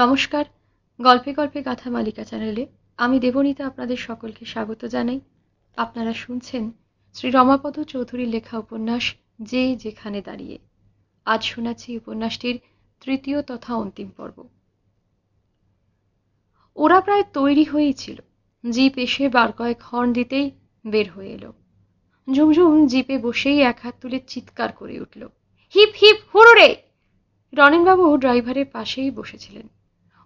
নমস্কার গল্পে গল্পে গাথা মালিকা চ্যানেলে আমি দেবনীতা আপনাদের সকলকে স্বাগত জানাই আপনারা শুনছেন শ্রী রমাপদ চৌধুরীর লেখা উপন্যাস যে যেখানে দাঁড়িয়ে আজ শোনাচ্ছি উপন্যাসটির তৃতীয় তথা অন্তিম পর্ব ওরা প্রায় তৈরি হয়েই ছিল জিপ এসে বার কয়েক হর্ন দিতেই বের হয়ে এলো ঝুমঝুম জিপে বসেই এক হাত তুলে চিৎকার করে উঠল হিপ হিপ হুড়ুড়ে রনেনবাবু ড্রাইভারের পাশেই বসেছিলেন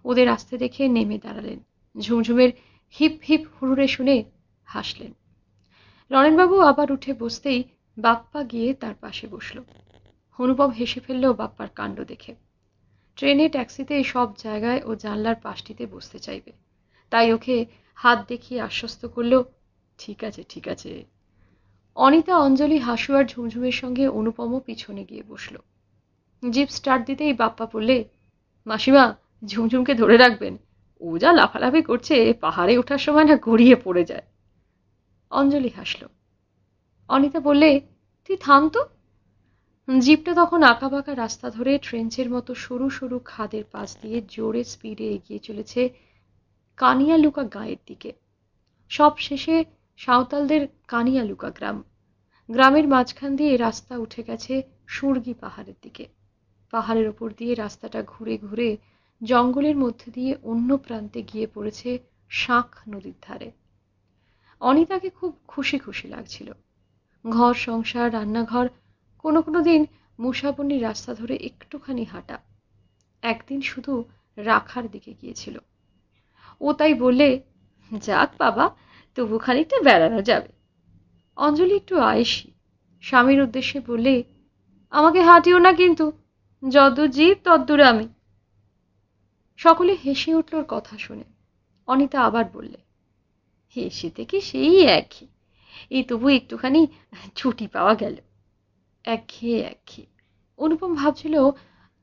ওদের আসতে দেখে নেমে দাঁড়ালেন ঝুমঝুমের হিপ হিপ হুড়ুড়ে শুনে হাসলেন রনেনবাবু আবার উঠে বসতেই বাপ্পা গিয়ে তার পাশে বসল অনুপম হেসে ফেললেও বাপ্পার কাণ্ড দেখে ট্রেনে ট্যাক্সিতে সব জায়গায় ও জানলার পাশটিতে বসতে চাইবে তাই ওকে হাত দেখিয়ে আশ্বস্ত করল ঠিক আছে ঠিক আছে অনিতা অঞ্জলি হাসু আর ঝুমঝুমের সঙ্গে অনুপমও পিছনে গিয়ে বসল জিপ স্টার্ট দিতেই বাপ্পা বললে মাসিমা ঝুমঝুমকে ধরে রাখবেন ও যা লাফালাফি করছে পাহাড়ে ওঠার সময় না গড়িয়ে পড়ে যায় অঞ্জলি হাসল অনিতা বললে তুই থাম তো জিপটা তখন আঁকাবাঁকা রাস্তা ধরে ট্রেঞ্চের মতো সরু সরু খাদের পাশ দিয়ে জোরে স্পিডে এগিয়ে চলেছে কানিয়ালুকা গাঁয়ের দিকে সব শেষে সাঁওতালদের কানিয়ালুকা গ্রাম গ্রামের মাঝখান দিয়ে রাস্তা উঠে গেছে সুরগি পাহাড়ের দিকে পাহাড়ের ওপর দিয়ে রাস্তাটা ঘুরে ঘুরে জঙ্গলের মধ্যে দিয়ে অন্য প্রান্তে গিয়ে পড়েছে শাঁখ নদীর ধারে অনিতাকে খুব খুশি খুশি লাগছিল ঘর সংসার রান্নাঘর কোনো কোনো দিন মুসাবন্নির রাস্তা ধরে একটুখানি হাঁটা একদিন শুধু রাখার দিকে গিয়েছিল ও তাই বলে যাক বাবা তবু খানিকটা বেড়ানো যাবে অঞ্জলি একটু আয়েসি স্বামীর উদ্দেশ্যে বলে আমাকে হাঁটিও না কিন্তু যত জীব তদ্দূর আমি সকলে হেসে উঠল কথা শুনে অনিতা আবার বললে হেসে থেকে সেই একই এই তবু একটুখানি ছুটি পাওয়া গেল একঘেয়ে একঘে অনুপম ভাবছিল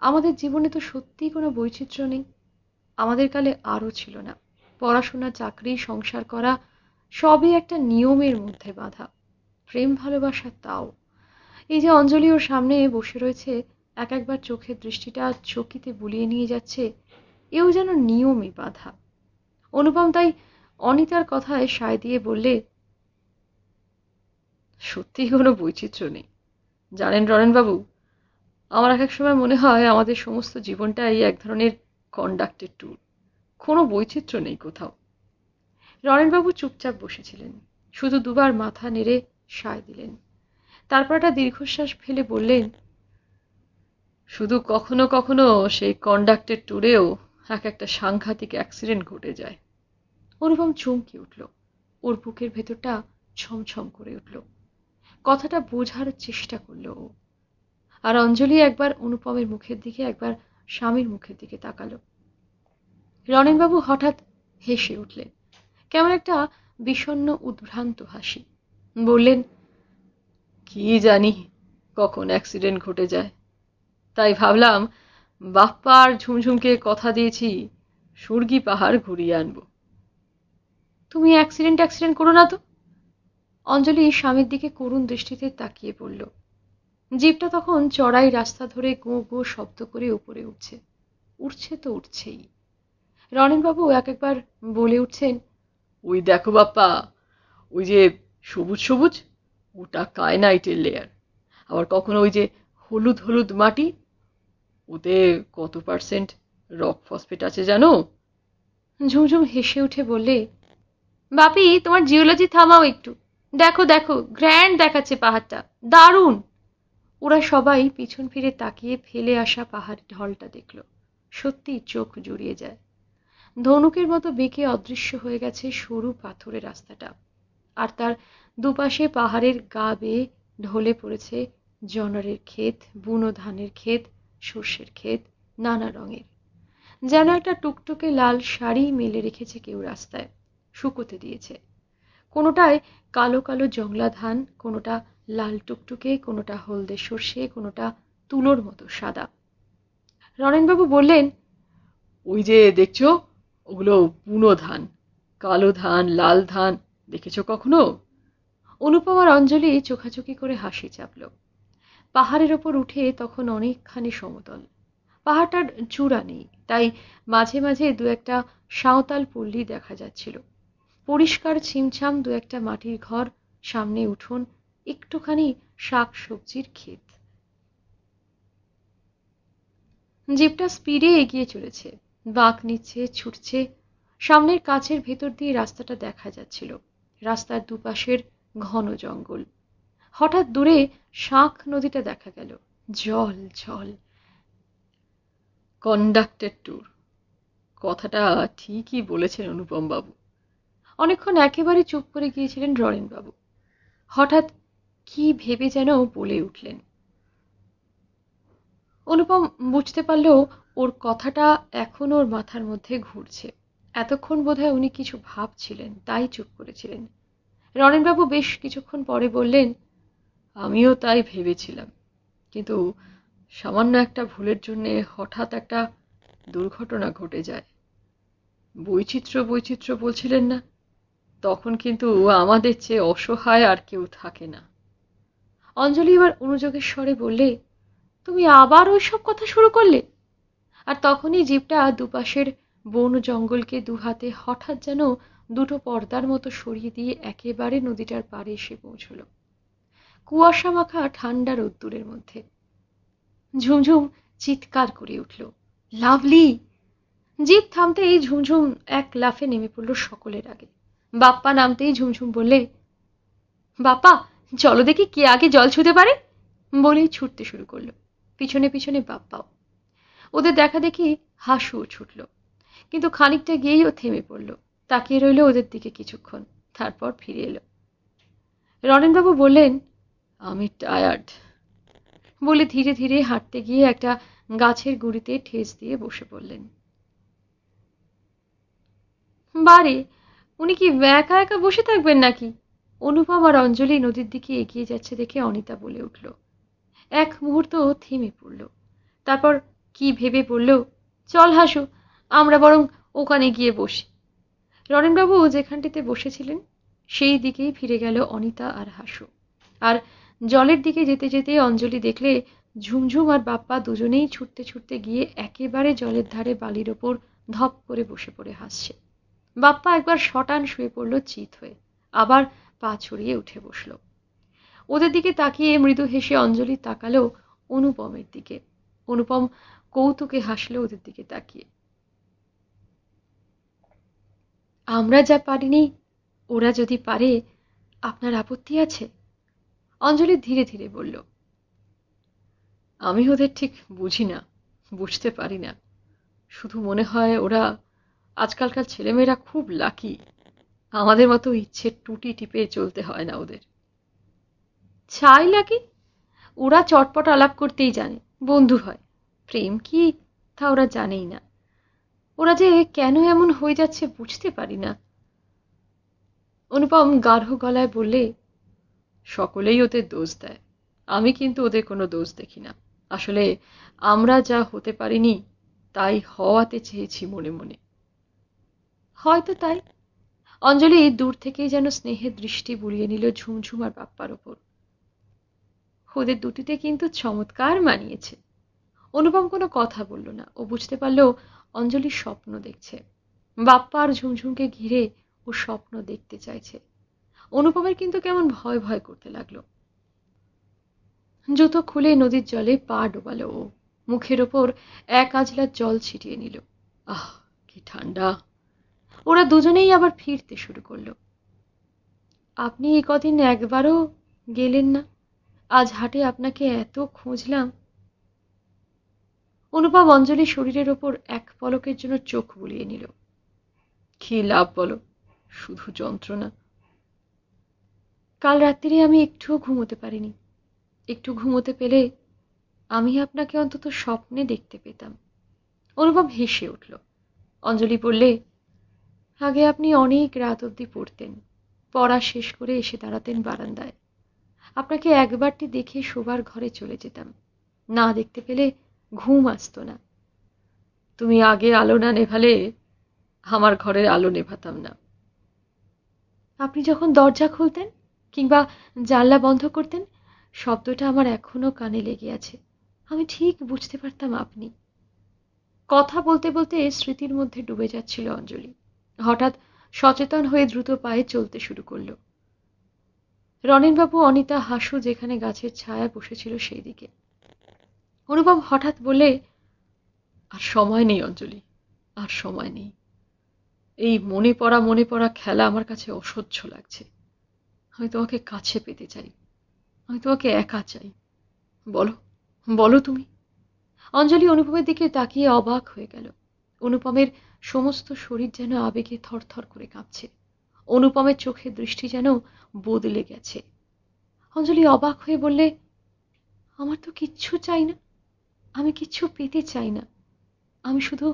আমাদের জীবনে তো সত্যি কোনো বৈচিত্র্য নেই আমাদের কালে আরও ছিল না পড়াশোনা চাকরি সংসার করা সবই একটা নিয়মের মধ্যে বাধা প্রেম ভালোবাসা তাও এই যে অঞ্জলি ওর সামনে বসে রয়েছে এক একবার চোখের দৃষ্টিটা চকিতে বুলিয়ে নিয়ে যাচ্ছে এও যেন নিয়মই বাধা অনুপম তাই অনিতার কথায় সায় দিয়ে বললে সত্যি কোনো বৈচিত্র্য নেই জানেন রণেনবাবু আমার এক এক সময় মনে হয় আমাদের সমস্ত জীবনটাই এক ধরনের কন্ডাক্টের ট্যুর কোনো বৈচিত্র্য নেই কোথাও রণেনবাবু চুপচাপ বসেছিলেন শুধু দুবার মাথা নেড়ে সায় দিলেন তারপর একটা দীর্ঘশ্বাস ফেলে বললেন শুধু কখনো কখনো সেই কন্ডাক্টের ট্যুরেও তাকে একটা সাংঘাতিক অ্যাক্সিডেন্ট ঘটে যায় অনুপম চমকে উঠল ওর বুকের ভেতরটা ছমছম করে উঠল কথাটা বোঝার চেষ্টা করল ও আর অঞ্জলি একবার অনুপমের মুখের দিকে একবার স্বামীর মুখের দিকে তাকালো রনেনবাবু হঠাৎ হেসে উঠলেন কেমন একটা বিষণ্ন উদ্ভ্রান্ত হাসি বললেন কি জানি কখন অ্যাক্সিডেন্ট ঘটে যায় তাই ভাবলাম বাপ্পার ঝুমঝুমকে কথা দিয়েছি সুরগি পাহাড় ঘুরিয়ে আনব তুমি অ্যাক্সিডেন্ট অ্যাক্সিডেন্ট করো না তো অঞ্জলি স্বামীর দিকে করুণ দৃষ্টিতে তাকিয়ে পড়ল জীবটা তখন চড়াই রাস্তা ধরে গো গো শব্দ করে উপরে উঠছে উঠছে তো উঠছেই রনেনবাবু এক একবার বলে উঠছেন ওই দেখো বাপ্পা ওই যে সবুজ সবুজ ওটা কায়নাইটের লেয়ার আবার কখনো ওই যে হলুদ হলুদ মাটি ওতে কত পার্সেন্ট রক ফসফেট আছে জানো ঝুমঝুম হেসে উঠে বললে বাপি তোমার জিওলজি থামাও একটু দেখো দেখো গ্র্যান্ড দেখাচ্ছে পাহাড়টা দারুণ ওরা সবাই পিছন ফিরে তাকিয়ে ফেলে আসা পাহাড় ঢলটা দেখল সত্যি চোখ জুড়িয়ে যায় ধনুকের মতো বেঁকে অদৃশ্য হয়ে গেছে সরু পাথরের রাস্তাটা আর তার দুপাশে পাহাড়ের গা বেয়ে ঢলে পড়েছে জনারের ক্ষেত বুনো ধানের ক্ষেত সর্ষের ক্ষেত নানা রঙের যেন একটা টুকটুকে লাল শাড়ি মেলে রেখেছে কেউ রাস্তায় শুকোতে দিয়েছে কোনোটায় কালো কালো জংলা ধান কোনোটা লাল টুকটুকে কোনোটা হলদে সর্ষে কোনোটা তুলোর মতো সাদা রনেনবাবু বললেন ওই যে দেখছো ওগুলো পুনো ধান কালো ধান লাল ধান দেখেছো কখনো অনুপমার অঞ্জলি চোখাচোখি করে হাসি চাপল পাহাড়ের ওপর উঠে তখন অনেকখানি সমতল পাহাড়টার চূড়া নেই তাই মাঝে মাঝে দু একটা সাঁওতাল পল্লী দেখা যাচ্ছিল পরিষ্কার ছিমছাম দু একটা মাটির ঘর সামনে উঠোন একটুখানি শাক সবজির ক্ষেত জিপটা স্পিডে এগিয়ে চলেছে বাঁক নিচ্ছে ছুটছে সামনের কাছের ভেতর দিয়ে রাস্তাটা দেখা যাচ্ছিল রাস্তার দুপাশের ঘন জঙ্গল হঠাৎ দূরে শাঁখ নদীটা দেখা গেল জল জল কন্ডাক্টেড ট্যুর কথাটা ঠিকই বলেছেন অনুপম বাবু অনেকক্ষণ একেবারে চুপ করে গিয়েছিলেন ররেন বাবু হঠাৎ কি ভেবে যেন বলে উঠলেন অনুপম বুঝতে পারলেও ওর কথাটা এখন ওর মাথার মধ্যে ঘুরছে এতক্ষণ বোধ উনি কিছু ভাবছিলেন তাই চুপ করেছিলেন রনেনবাবু বেশ কিছুক্ষণ পরে বললেন আমিও তাই ভেবেছিলাম কিন্তু সামান্য একটা ভুলের জন্য হঠাৎ একটা দুর্ঘটনা ঘটে যায় বৈচিত্র্য বৈচিত্র্য বলছিলেন না তখন কিন্তু আমাদের চেয়ে অসহায় আর কেউ থাকে না অঞ্জলি এবার অনুযোগের স্বরে বললে তুমি আবার ওইসব কথা শুরু করলে আর তখনই জীবটা দুপাশের বন জঙ্গলকে দুহাতে হঠাৎ যেন দুটো পর্দার মতো সরিয়ে দিয়ে একেবারে নদীটার পাড়ে এসে পৌঁছলো কুয়াশা মাখা ঠান্ডা রোদ্দুরের মধ্যে ঝুমঝুম চিৎকার করে উঠল লাভলি জিপ থামতেই ঝুমঝুম এক লাফে নেমে পড়ল সকলের আগে বাপ্পা নামতেই ঝুমঝুম বললে বাপ্পা চলো দেখি কে আগে জল ছুঁতে পারে বলেই ছুটতে শুরু করলো পিছনে পিছনে বাপ্পাও ওদের দেখা দেখি হাসুও ছুটল কিন্তু খানিকটা গিয়েই ও থেমে পড়ল তাকিয়ে রইল ওদের দিকে কিছুক্ষণ তারপর ফিরে এলো রনেনবাবু বললেন আমি টায়ার্ড বলে ধীরে ধীরে হাঁটতে গিয়ে একটা গাছের গুড়িতে ঠেস দিয়ে বসে পড়লেন বারে উনি কি একা একা বসে থাকবেন নাকি অনুপম আর অঞ্জলি নদীর দিকে এগিয়ে যাচ্ছে দেখে অনিতা বলে উঠল এক মুহূর্ত থেমে পড়ল তারপর কি ভেবে বলল চল হাসু আমরা বরং ওখানে গিয়ে বসি রণেনবাবু যেখানটিতে বসেছিলেন সেই দিকেই ফিরে গেল অনিতা আর হাসু আর জলের দিকে যেতে যেতে অঞ্জলি দেখলে ঝুমঝুম আর বাপ্পা দুজনেই ছুটতে ছুটতে গিয়ে একেবারে জলের ধারে বালির ওপর ধপ করে বসে পড়ে হাসছে বাপ্পা একবার শটান শুয়ে পড়ল চিত হয়ে আবার পা ছড়িয়ে উঠে বসল ওদের দিকে তাকিয়ে মৃদু হেসে অঞ্জলি তাকালো অনুপমের দিকে অনুপম কৌতুকে হাসলো ওদের দিকে তাকিয়ে আমরা যা পারিনি ওরা যদি পারে আপনার আপত্তি আছে অঞ্জলি ধীরে ধীরে বলল আমি ওদের ঠিক বুঝি না বুঝতে পারি না শুধু মনে হয় ওরা আজকালকার ছেলেমেয়েরা খুব লাকি আমাদের মতো ইচ্ছে টুটি টিপে চলতে হয় না ওদের ছাই লাকি ওরা চটপট আলাপ করতেই জানে বন্ধু হয় প্রেম কি তা ওরা জানেই না ওরা যে কেন এমন হয়ে যাচ্ছে বুঝতে পারি না অনুপম গাঢ় গলায় বললে সকলেই ওদের দোষ দেয় আমি কিন্তু ওদের কোনো দোষ দেখি না আসলে আমরা যা হতে পারিনি তাই হওয়াতে চেয়েছি মনে মনে হয়তো তাই অঞ্জলি দূর থেকেই যেন স্নেহের দৃষ্টি বুলিয়ে নিল ঝুমঝুমার বাপ্পার ওপর ওদের দুটিতে কিন্তু চমৎকার মানিয়েছে অনুপম কোনো কথা বলল না ও বুঝতে পারল অঞ্জলি স্বপ্ন দেখছে বাপ্পা আর ঝুমঝুমকে ঘিরে ও স্বপ্ন দেখতে চাইছে অনুপমের কিন্তু কেমন ভয় ভয় করতে লাগলো জুতো খুলে নদীর জলে পা ডোবালো ও মুখের ওপর এক আজলার জল ছিটিয়ে নিল আহ কি ঠান্ডা ওরা দুজনেই আবার ফিরতে শুরু করলো আপনি এই কদিন একবারও গেলেন না আজ হাটে আপনাকে এত খুঁজলাম অনুপম অঞ্জলি শরীরের ওপর এক পলকের জন্য চোখ বুলিয়ে নিল কি লাভ বলো শুধু যন্ত্রণা কাল রাত্রিরে আমি একটুও ঘুমোতে পারিনি একটু ঘুমোতে পেলে আমি আপনাকে অন্তত স্বপ্নে দেখতে পেতাম অনুভব হেসে উঠল অঞ্জলি বললে আগে আপনি অনেক রাত অব্দি পড়তেন পড়া শেষ করে এসে দাঁড়াতেন বারান্দায় আপনাকে একবারটি দেখে শোবার ঘরে চলে যেতাম না দেখতে পেলে ঘুম আসত না তুমি আগে আলো না নেভালে আমার ঘরের আলো নেভাতাম না আপনি যখন দরজা খুলতেন কিংবা জানলা বন্ধ করতেন শব্দটা আমার এখনো কানে লেগে আছে আমি ঠিক বুঝতে পারতাম আপনি কথা বলতে বলতে স্মৃতির মধ্যে ডুবে যাচ্ছিল অঞ্জলি হঠাৎ সচেতন হয়ে দ্রুত পায়ে চলতে শুরু করল রনেনবাবু অনিতা হাসু যেখানে গাছের ছায়া বসেছিল সেই দিকে অনুপম হঠাৎ বলে আর সময় নেই অঞ্জলি আর সময় নেই এই মনে পড়া মনে পড়া খেলা আমার কাছে অসহ্য লাগছে আমি তোমাকে কাছে পেতে চাই আমি তোমাকে একা চাই বলো বলো তুমি অঞ্জলি অনুপমের দিকে তাকিয়ে অবাক হয়ে গেল অনুপমের সমস্ত শরীর যেন আবেগে থরথর করে কাঁপছে অনুপমের চোখে দৃষ্টি যেন বদলে গেছে অঞ্জলি অবাক হয়ে বললে আমার তো কিচ্ছু চাই না আমি কিচ্ছু পেতে চাই না আমি শুধু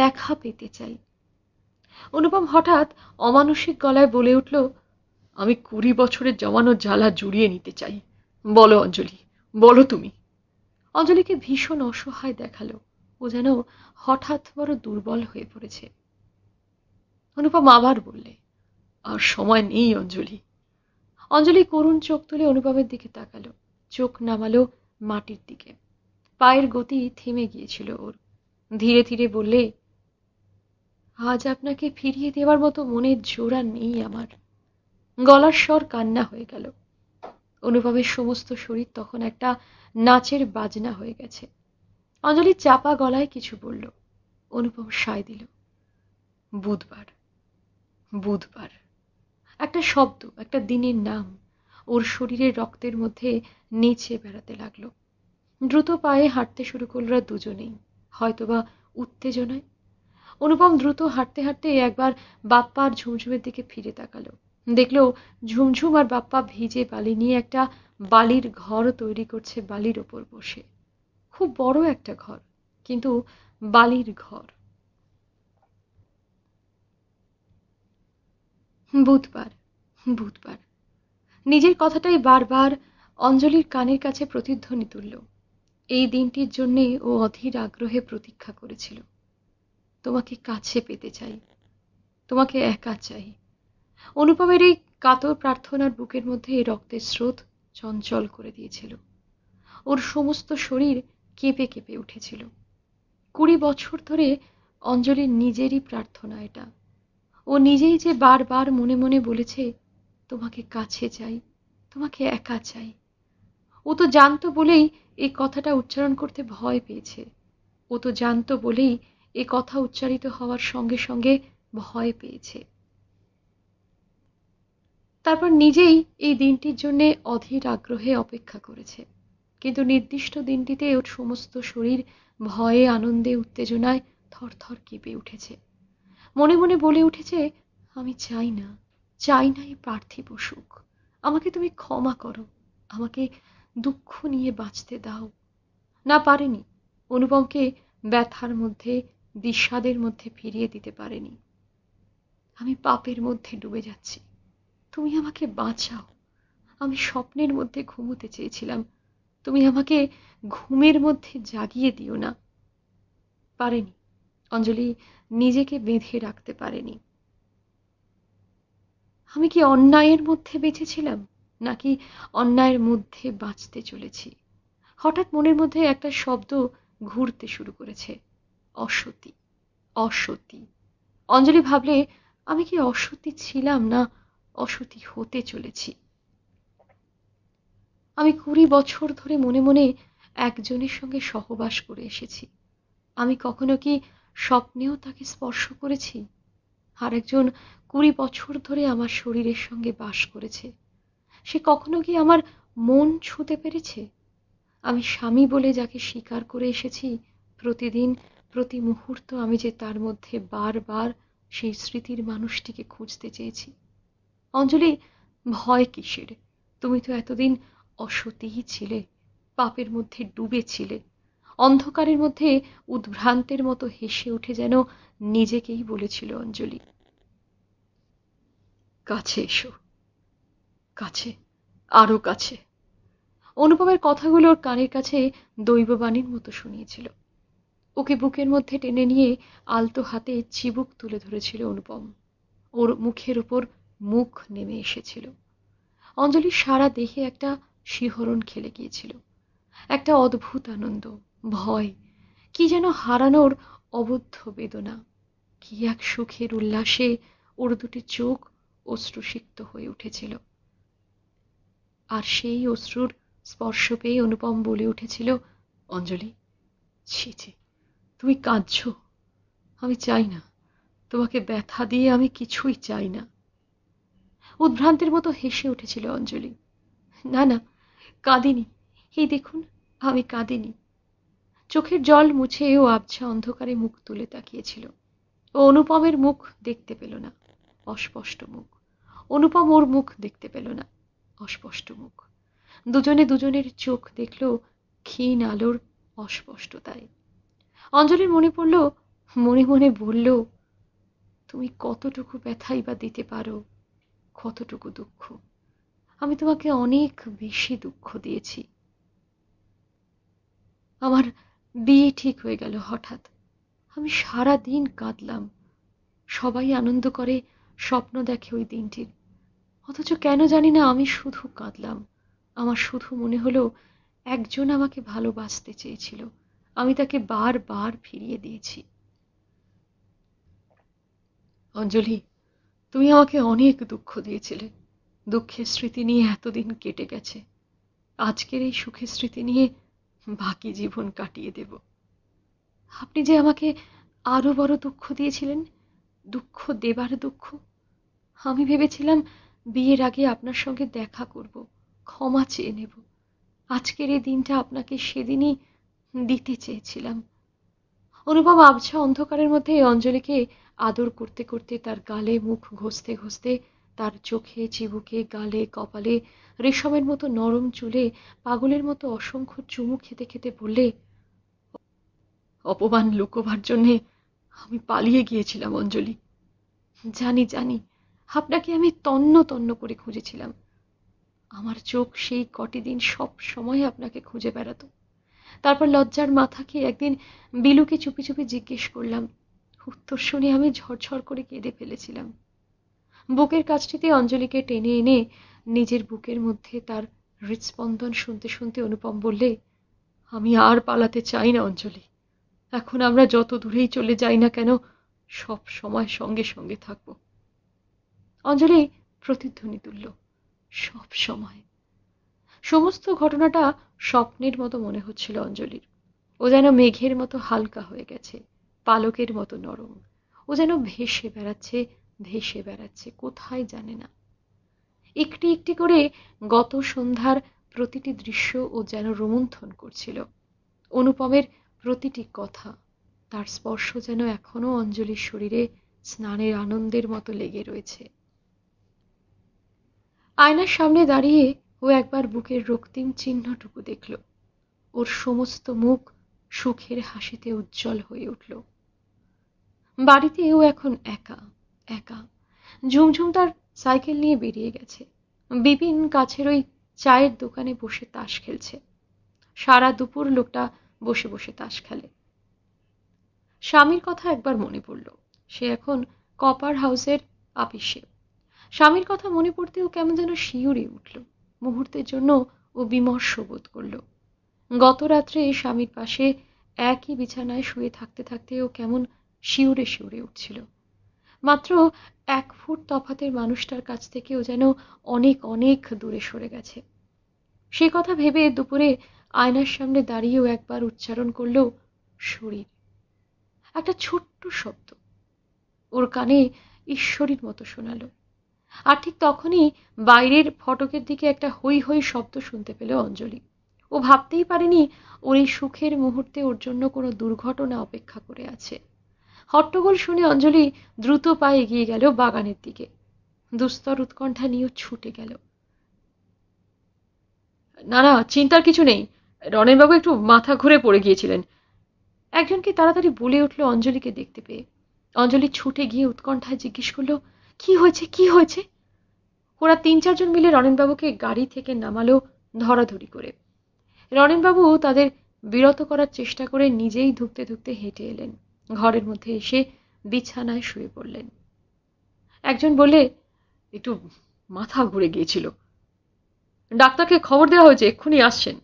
দেখা পেতে চাই অনুপম হঠাৎ অমানসিক গলায় বলে উঠল আমি কুড়ি বছরের জমানো জ্বালা জুড়িয়ে নিতে চাই বলো অঞ্জলি বলো তুমি অঞ্জলিকে ভীষণ অসহায় দেখালো ও যেন হঠাৎ বড় দুর্বল হয়ে পড়েছে অনুপম আবার বললে আর সময় নেই অঞ্জলি অঞ্জলি করুণ চোখ তুলে অনুপমের দিকে তাকালো চোখ নামালো মাটির দিকে পায়ের গতি থেমে গিয়েছিল ওর ধীরে ধীরে বললে আজ আপনাকে ফিরিয়ে দেওয়ার মতো মনের জোড়া নেই আমার গলার স্বর কান্না হয়ে গেল অনুভবের সমস্ত শরীর তখন একটা নাচের বাজনা হয়ে গেছে অঞ্জলি চাপা গলায় কিছু বলল অনুপম সায় দিল বুধবার বুধবার একটা শব্দ একটা দিনের নাম ওর শরীরের রক্তের মধ্যে নেচে বেড়াতে লাগলো দ্রুত পায়ে হাঁটতে শুরু করলো দুজনেই হয়তোবা উত্তেজনায় অনুপম দ্রুত হাঁটতে হাঁটতে একবার বাপ্পার ঝুমঝুমের দিকে ফিরে তাকালো দেখলো ঝুমঝুম আর বাপ্পা ভিজে বালি নিয়ে একটা বালির ঘর তৈরি করছে বালির ওপর বসে খুব বড় একটা ঘর কিন্তু বালির ঘর বুধবার বুধবার নিজের কথাটাই বারবার অঞ্জলির কানের কাছে প্রতিধ্বনি তুলল এই দিনটির জন্যে ও অধীর আগ্রহে প্রতীক্ষা করেছিল তোমাকে কাছে পেতে চাই তোমাকে একা চাই অনুপমের এই কাতর প্রার্থনার বুকের মধ্যে এই রক্তের স্রোত চঞ্চল করে দিয়েছিল ওর সমস্ত শরীর কেঁপে কেঁপে উঠেছিল কুড়ি বছর ধরে অঞ্জলির নিজেরই প্রার্থনা এটা ও নিজেই যে বারবার মনে মনে বলেছে তোমাকে কাছে চাই তোমাকে একা চাই ও তো জানতো বলেই এই কথাটা উচ্চারণ করতে ভয় পেয়েছে ও তো জানতো বলেই এ কথা উচ্চারিত হওয়ার সঙ্গে সঙ্গে ভয় পেয়েছে তারপর নিজেই এই দিনটির জন্যে অধীর আগ্রহে অপেক্ষা করেছে কিন্তু নির্দিষ্ট দিনটিতে ওর সমস্ত শরীর ভয়ে আনন্দে উত্তেজনায় থরথর কেঁপে উঠেছে মনে মনে বলে উঠেছে আমি চাই না চাই না এই পার্থিব সুখ আমাকে তুমি ক্ষমা করো আমাকে দুঃখ নিয়ে বাঁচতে দাও না পারেনি অনুপমকে ব্যথার মধ্যে বিষাদের মধ্যে ফিরিয়ে দিতে পারেনি আমি পাপের মধ্যে ডুবে যাচ্ছি তুমি আমাকে বাঁচাও আমি স্বপ্নের মধ্যে ঘুমোতে চেয়েছিলাম তুমি আমাকে ঘুমের মধ্যে জাগিয়ে দিও না পারেনি অঞ্জলি নিজেকে বেঁধে রাখতে পারেনি আমি কি অন্যায়ের মধ্যে বেঁচেছিলাম নাকি অন্যায়ের মধ্যে বাঁচতে চলেছি হঠাৎ মনের মধ্যে একটা শব্দ ঘুরতে শুরু করেছে অসতী অসতী অঞ্জলি ভাবলে আমি কি অসতী ছিলাম না অসতী হতে চলেছি আমি কুড়ি বছর ধরে মনে মনে একজনের সঙ্গে সহবাস করে এসেছি আমি কখনো কি স্বপ্নেও তাকে স্পর্শ করেছি আর একজন কুড়ি বছর ধরে আমার শরীরের সঙ্গে বাস করেছে সে কখনো কি আমার মন ছুঁতে পেরেছে আমি স্বামী বলে যাকে স্বীকার করে এসেছি প্রতিদিন প্রতি মুহূর্ত আমি যে তার মধ্যে বারবার সেই স্মৃতির মানুষটিকে খুঁজতে চেয়েছি অঞ্জলি ভয় কিসের তুমি তো এতদিন অসতীই ছিলে পাপের মধ্যে ডুবে ছিলে অন্ধকারের মধ্যে উদ্ভ্রান্তের মতো হেসে উঠে যেন নিজেকেই বলেছিল অঞ্জলি কাছে এসো কাছে আরো কাছে অনুপমের কথাগুলোর কানের কাছে দৈববাণীর মতো শুনিয়েছিল ওকে বুকের মধ্যে টেনে নিয়ে আলতো হাতে চিবুক তুলে ধরেছিল অনুপম ওর মুখের ওপর মুখ নেমে এসেছিল অঞ্জলি সারা দেহে একটা শিহরণ খেলে গিয়েছিল একটা অদ্ভুত আনন্দ ভয় কি যেন হারানোর অবুদ্ধ বেদনা কি এক সুখের উল্লাসে ওর দুটি চোখ অশ্রুসিক্ত হয়ে উঠেছিল আর সেই অশ্রুর স্পর্শ পেয়ে অনুপম বলে উঠেছিল অঞ্জলি ছি ছি তুমি কাঁদছ আমি চাই না তোমাকে ব্যথা দিয়ে আমি কিছুই চাই না উদ্ভ্রান্তের মতো হেসে উঠেছিল অঞ্জলি না না কাঁদিনি এই দেখুন আমি কাঁদিনি চোখের জল মুছে ও আবছা অন্ধকারে মুখ তুলে তাকিয়েছিল ও অনুপমের মুখ দেখতে পেল না অস্পষ্ট মুখ অনুপম ওর মুখ দেখতে পেল না অস্পষ্ট মুখ দুজনে দুজনের চোখ দেখল ক্ষীণ আলোর অস্পষ্টতায় অঞ্জলির মনে পড়ল মনে মনে বলল তুমি কতটুকু ব্যথাই বা দিতে পারো কতটুকু দুঃখ আমি তোমাকে অনেক বেশি দুঃখ দিয়েছি আমার বিয়ে ঠিক হয়ে গেল হঠাৎ আমি সারা দিন কাঁদলাম সবাই আনন্দ করে স্বপ্ন দেখে ওই দিনটির অথচ কেন জানি না আমি শুধু কাঁদলাম আমার শুধু মনে হলো একজন আমাকে ভালোবাসতে চেয়েছিল আমি তাকে বারবার ফিরিয়ে দিয়েছি অঞ্জলি তুমি আমাকে অনেক দুঃখ দিয়েছিলে দুঃখের স্মৃতি নিয়ে এতদিন কেটে গেছে আজকের এই সুখের স্মৃতি নিয়ে বাকি জীবন কাটিয়ে দেব আপনি যে আমাকে আরও বড় দুঃখ দিয়েছিলেন দুঃখ দেবার দুঃখ আমি ভেবেছিলাম বিয়ের আগে আপনার সঙ্গে দেখা করব ক্ষমা চেয়ে নেব আজকের এই দিনটা আপনাকে সেদিনই দিতে চেয়েছিলাম অনুপম আবছা অন্ধকারের মধ্যে অঞ্জলিকে আদর করতে করতে তার গালে মুখ ঘষতে ঘষতে তার চোখে চিবুকে গালে কপালে রেশমের মতো নরম চুলে পাগলের মতো অসংখ্য চুমু খেতে খেতে বললে অপমান লুকোবার জন্যে আমি পালিয়ে গিয়েছিলাম অঞ্জলি জানি জানি আপনাকে আমি তন্ন তন্ন করে খুঁজেছিলাম আমার চোখ সেই কটি দিন সব সময় আপনাকে খুঁজে বেড়াতো তারপর লজ্জার মাথাকে একদিন বিলুকে চুপি চুপি জিজ্ঞেস করলাম উত্তর শুনে আমি ঝরঝর করে কেঁদে ফেলেছিলাম বুকের কাছটিতে অঞ্জলিকে টেনে এনে নিজের বুকের মধ্যে তার হৃদস্পন্দন শুনতে শুনতে অনুপম বললে আমি আর পালাতে চাই না অঞ্জলি এখন আমরা যত দূরেই চলে যাই না কেন সব সময় সঙ্গে সঙ্গে থাকব অঞ্জলি প্রতিধ্বনি তুলল সব সময় সমস্ত ঘটনাটা স্বপ্নের মতো মনে হচ্ছিল অঞ্জলির ও যেন মেঘের মতো হালকা হয়ে গেছে পালকের মতো নরম ও যেন ভেসে বেড়াচ্ছে ভেসে বেড়াচ্ছে কোথায় জানে না একটি একটি করে গত সন্ধ্যার প্রতিটি দৃশ্য ও যেন রোমন্থন করছিল অনুপমের প্রতিটি কথা তার স্পর্শ যেন এখনো অঞ্জলির শরীরে স্নানের আনন্দের মতো লেগে রয়েছে আয়নার সামনে দাঁড়িয়ে ও একবার বুকের রক্তিম চিহ্নটুকু দেখল ওর সমস্ত মুখ সুখের হাসিতে উজ্জ্বল হয়ে উঠল বাড়িতে এও এখন একা একা ঝুমঝুম তার সাইকেল নিয়ে বেরিয়ে গেছে বিপিন কাছের ওই চায়ের দোকানে বসে তাস খেলছে সারা দুপুর লোকটা বসে বসে তাস খেলে স্বামীর কথা একবার মনে পড়ল সে এখন কপার হাউসের আপিসে স্বামীর কথা মনে পড়তেও কেমন যেন শিউরে উঠল মুহূর্তের জন্য ও বিমর্ষ বোধ করল গত রাত্রে স্বামীর পাশে একই বিছানায় শুয়ে থাকতে থাকতে ও কেমন শিউরে শিউরে উঠছিল মাত্র এক ফুট তফাতের মানুষটার কাছ থেকেও যেন অনেক অনেক দূরে সরে গেছে সে কথা ভেবে দুপুরে আয়নার সামনে দাঁড়িয়েও একবার উচ্চারণ করল শরীর একটা ছোট্ট শব্দ ওর কানে ঈশ্বরীর মতো শোনালো আর ঠিক তখনই বাইরের ফটকের দিকে একটা হৈ হৈ শব্দ শুনতে পেল অঞ্জলি ও ভাবতেই পারেনি ওর এই সুখের মুহূর্তে ওর জন্য কোনো দুর্ঘটনা অপেক্ষা করে আছে হট্টগোল শুনে অঞ্জলি দ্রুত পায়ে এগিয়ে গেল বাগানের দিকে দুস্তর উৎকণ্ঠা নিয়েও ছুটে গেল না না চিন্তার কিছু নেই রনেনবাবু একটু মাথা ঘুরে পড়ে গিয়েছিলেন একজনকে তাড়াতাড়ি বলে উঠল অঞ্জলিকে দেখতে পেয়ে অঞ্জলি ছুটে গিয়ে উৎকণ্ঠায় জিজ্ঞেস করলো কি হয়েছে কি হয়েছে ওরা তিন চারজন মিলে রনেনবাবুকে গাড়ি থেকে নামালো ধরাধরি করে রনেনবাবু তাদের বিরত করার চেষ্টা করে নিজেই ধুকতে ধুকতে হেঁটে এলেন ঘরের মধ্যে এসে বিছানায় শুয়ে পড়লেন একজন বলে একটু মাথা ঘুরে গিয়েছিল ডাক্তারকে খবর দেওয়া হয়েছে এক্ষুনি আসছেন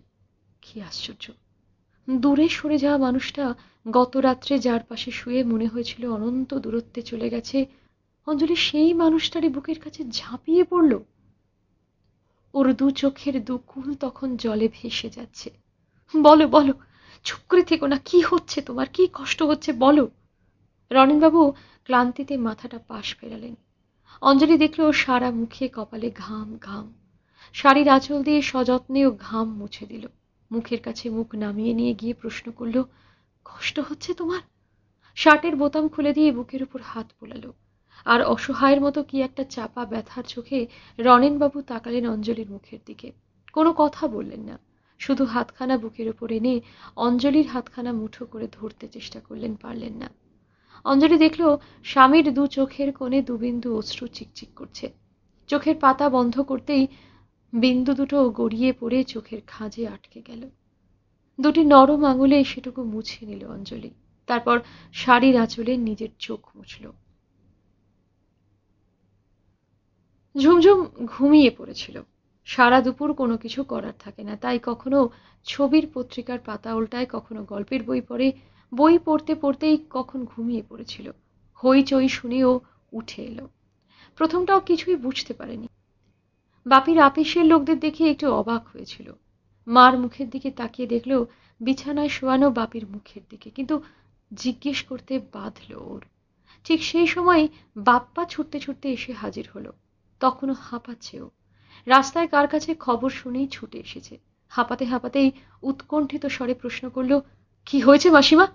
কি আশ্চর্য দূরে সরে যাওয়া মানুষটা গত রাত্রে যার পাশে শুয়ে মনে হয়েছিল অনন্ত দূরত্বে চলে গেছে অঞ্জলি সেই মানুষটারই বুকের কাছে ঝাঁপিয়ে পড়ল ওর দু চোখের দুকুল তখন জলে ভেসে যাচ্ছে বলো বলো চুপ করে থেকো না কি হচ্ছে তোমার কি কষ্ট হচ্ছে বলো রনেনবাবু ক্লান্তিতে মাথাটা পাশ ফেরালেন অঞ্জলি দেখল সারা মুখে কপালে ঘাম ঘাম শাড়ির আঁচল দিয়ে সযত্নেও ঘাম মুছে দিল মুখের কাছে মুখ নামিয়ে নিয়ে গিয়ে প্রশ্ন করল কষ্ট হচ্ছে তোমার শার্টের বোতাম খুলে দিয়ে বুকের উপর হাত পোলালো আর অসহায়ের মতো কি একটা চাপা ব্যথার চোখে রনেনবাবু তাকালেন অঞ্জলির মুখের দিকে কোনো কথা বললেন না শুধু হাতখানা বুকের ওপর এনে অঞ্জলির হাতখানা মুঠো করে ধরতে চেষ্টা করলেন পারলেন না অঞ্জলি দেখল স্বামীর দু চোখের কোণে দুবিন্দু অশ্রু চিকচিক করছে চোখের পাতা বন্ধ করতেই বিন্দু দুটো গড়িয়ে পড়ে চোখের খাঁজে আটকে গেল দুটি নরম আঙুলে সেটুকু মুছে নিল অঞ্জলি তারপর শাড়ির আঁচলে নিজের চোখ মুছল ঝুমঝুম ঘুমিয়ে পড়েছিল সারা দুপুর কোনো কিছু করার থাকে না তাই কখনো ছবির পত্রিকার পাতা উল্টায় কখনো গল্পের বই পড়ে বই পড়তে পড়তেই কখন ঘুমিয়ে পড়েছিল হইচই শুনেও উঠে এলো প্রথমটাও কিছুই বুঝতে পারেনি বাপির আপিসের লোকদের দেখে একটু অবাক হয়েছিল মার মুখের দিকে তাকিয়ে দেখলো বিছানায় শোয়ানো বাপির মুখের দিকে কিন্তু জিজ্ঞেস করতে বাঁধল ওর ঠিক সেই সময় বাপ্পা ছুটতে ছুটতে এসে হাজির হলো তখনও হাঁপাচ্ছে ও রাস্তায় কার কাছে খবর শুনেই ছুটে এসেছে হাঁপাতে হাঁপাতেই উৎকণ্ঠিত স্বরে প্রশ্ন করল কি হয়েছে মাসিমা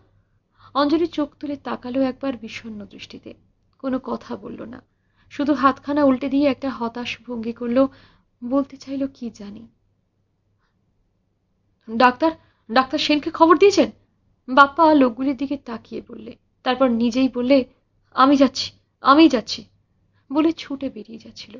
অঞ্জলি চোখ তুলে তাকালো একবার বিষণ্ন দৃষ্টিতে কোনো কথা বলল না শুধু হাতখানা উল্টে দিয়ে একটা হতাশ ভঙ্গি করল বলতে চাইল কি জানি ডাক্তার ডাক্তার সেনকে খবর দিয়েছেন বাপ্পা লোকগুলির দিকে তাকিয়ে বললে তারপর নিজেই বললে আমি যাচ্ছি আমি যাচ্ছি বলে ছুটে বেরিয়ে যাচ্ছিল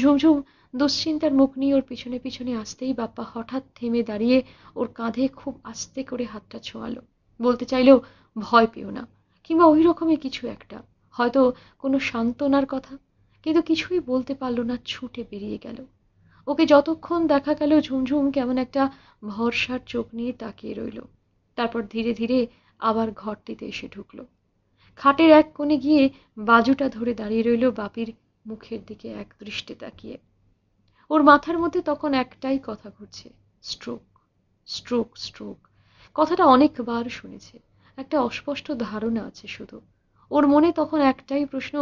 ঝুমঝুম দুশ্চিন্তার মুখ নিয়ে ওর পিছনে পিছনে আসতেই বাপ্পা হঠাৎ থেমে দাঁড়িয়ে ওর কাঁধে খুব আস্তে করে হাতটা ছোঁয়ালো বলতে চাইলেও ভয় পেও না কিংবা ওই রকমই কিছু একটা হয়তো কোনো সান্ত্বনার কথা কিন্তু কিছুই বলতে পারলো না ছুটে বেরিয়ে গেল ওকে যতক্ষণ দেখা গেল ঝুমঝুম কেমন একটা ভরসার চোখ নিয়ে তাকিয়ে রইল তারপর ধীরে ধীরে আবার ঘরটিতে এসে ঢুকলো খাটের এক কোণে গিয়ে বাজুটা ধরে দাঁড়িয়ে রইল বাপির মুখের দিকে এক দৃষ্টি তাকিয়ে ওর মাথার মধ্যে তখন একটাই কথা ঘুরছে স্ট্রোক স্ট্রোক স্ট্রোক কথাটা অনেকবার শুনেছে একটা অস্পষ্ট ধারণা আছে শুধু ওর মনে তখন একটাই প্রশ্ন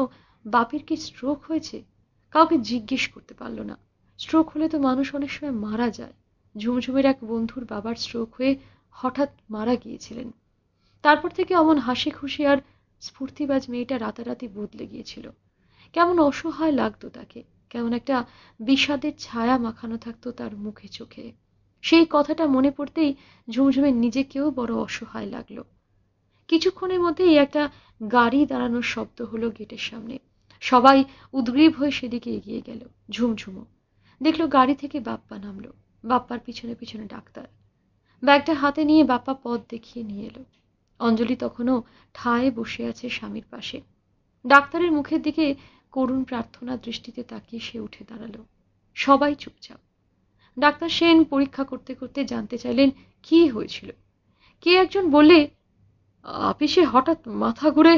বাপের কি স্ট্রোক হয়েছে কাউকে জিজ্ঞেস করতে পারল না স্ট্রোক হলে তো মানুষ অনেক সময় মারা যায় ঝুমঝুমের এক বন্ধুর বাবার স্ট্রোক হয়ে হঠাৎ মারা গিয়েছিলেন তারপর থেকে অমন হাসি খুশি আর স্ফূর্তিবাজ মেয়েটা রাতারাতি বদলে গিয়েছিল কেমন অসহায় লাগতো তাকে কেমন একটা বিষাদের ছায়া মাখানো থাকতো তার মুখে চোখে সেই কথাটা মনে পড়তেই ঝুমঝুমে নিজেকেও বড় অসহায় লাগলো কিছুক্ষণের মধ্যেই একটা গাড়ি দাঁড়ানোর শব্দ হলো গেটের সামনে সবাই উদ্গ্রীব হয়ে সেদিকে এগিয়ে গেল ঝুমঝুমো দেখলো গাড়ি থেকে বাপ্পা নামলো বাপ্পার পিছনে পিছনে ডাক্তার ব্যাগটা হাতে নিয়ে বাপ্পা পথ দেখিয়ে নিয়ে এলো অঞ্জলি তখনও ঠায় বসে আছে স্বামীর পাশে ডাক্তারের মুখের দিকে করুণ প্রার্থনা দৃষ্টিতে তাকিয়ে সে উঠে দাঁড়ালো সবাই চুপচাপ ডাক্তার সেন পরীক্ষা করতে করতে জানতে চাইলেন কি হয়েছিল কে একজন বলে আপিসে হঠাৎ মাথা ঘুরে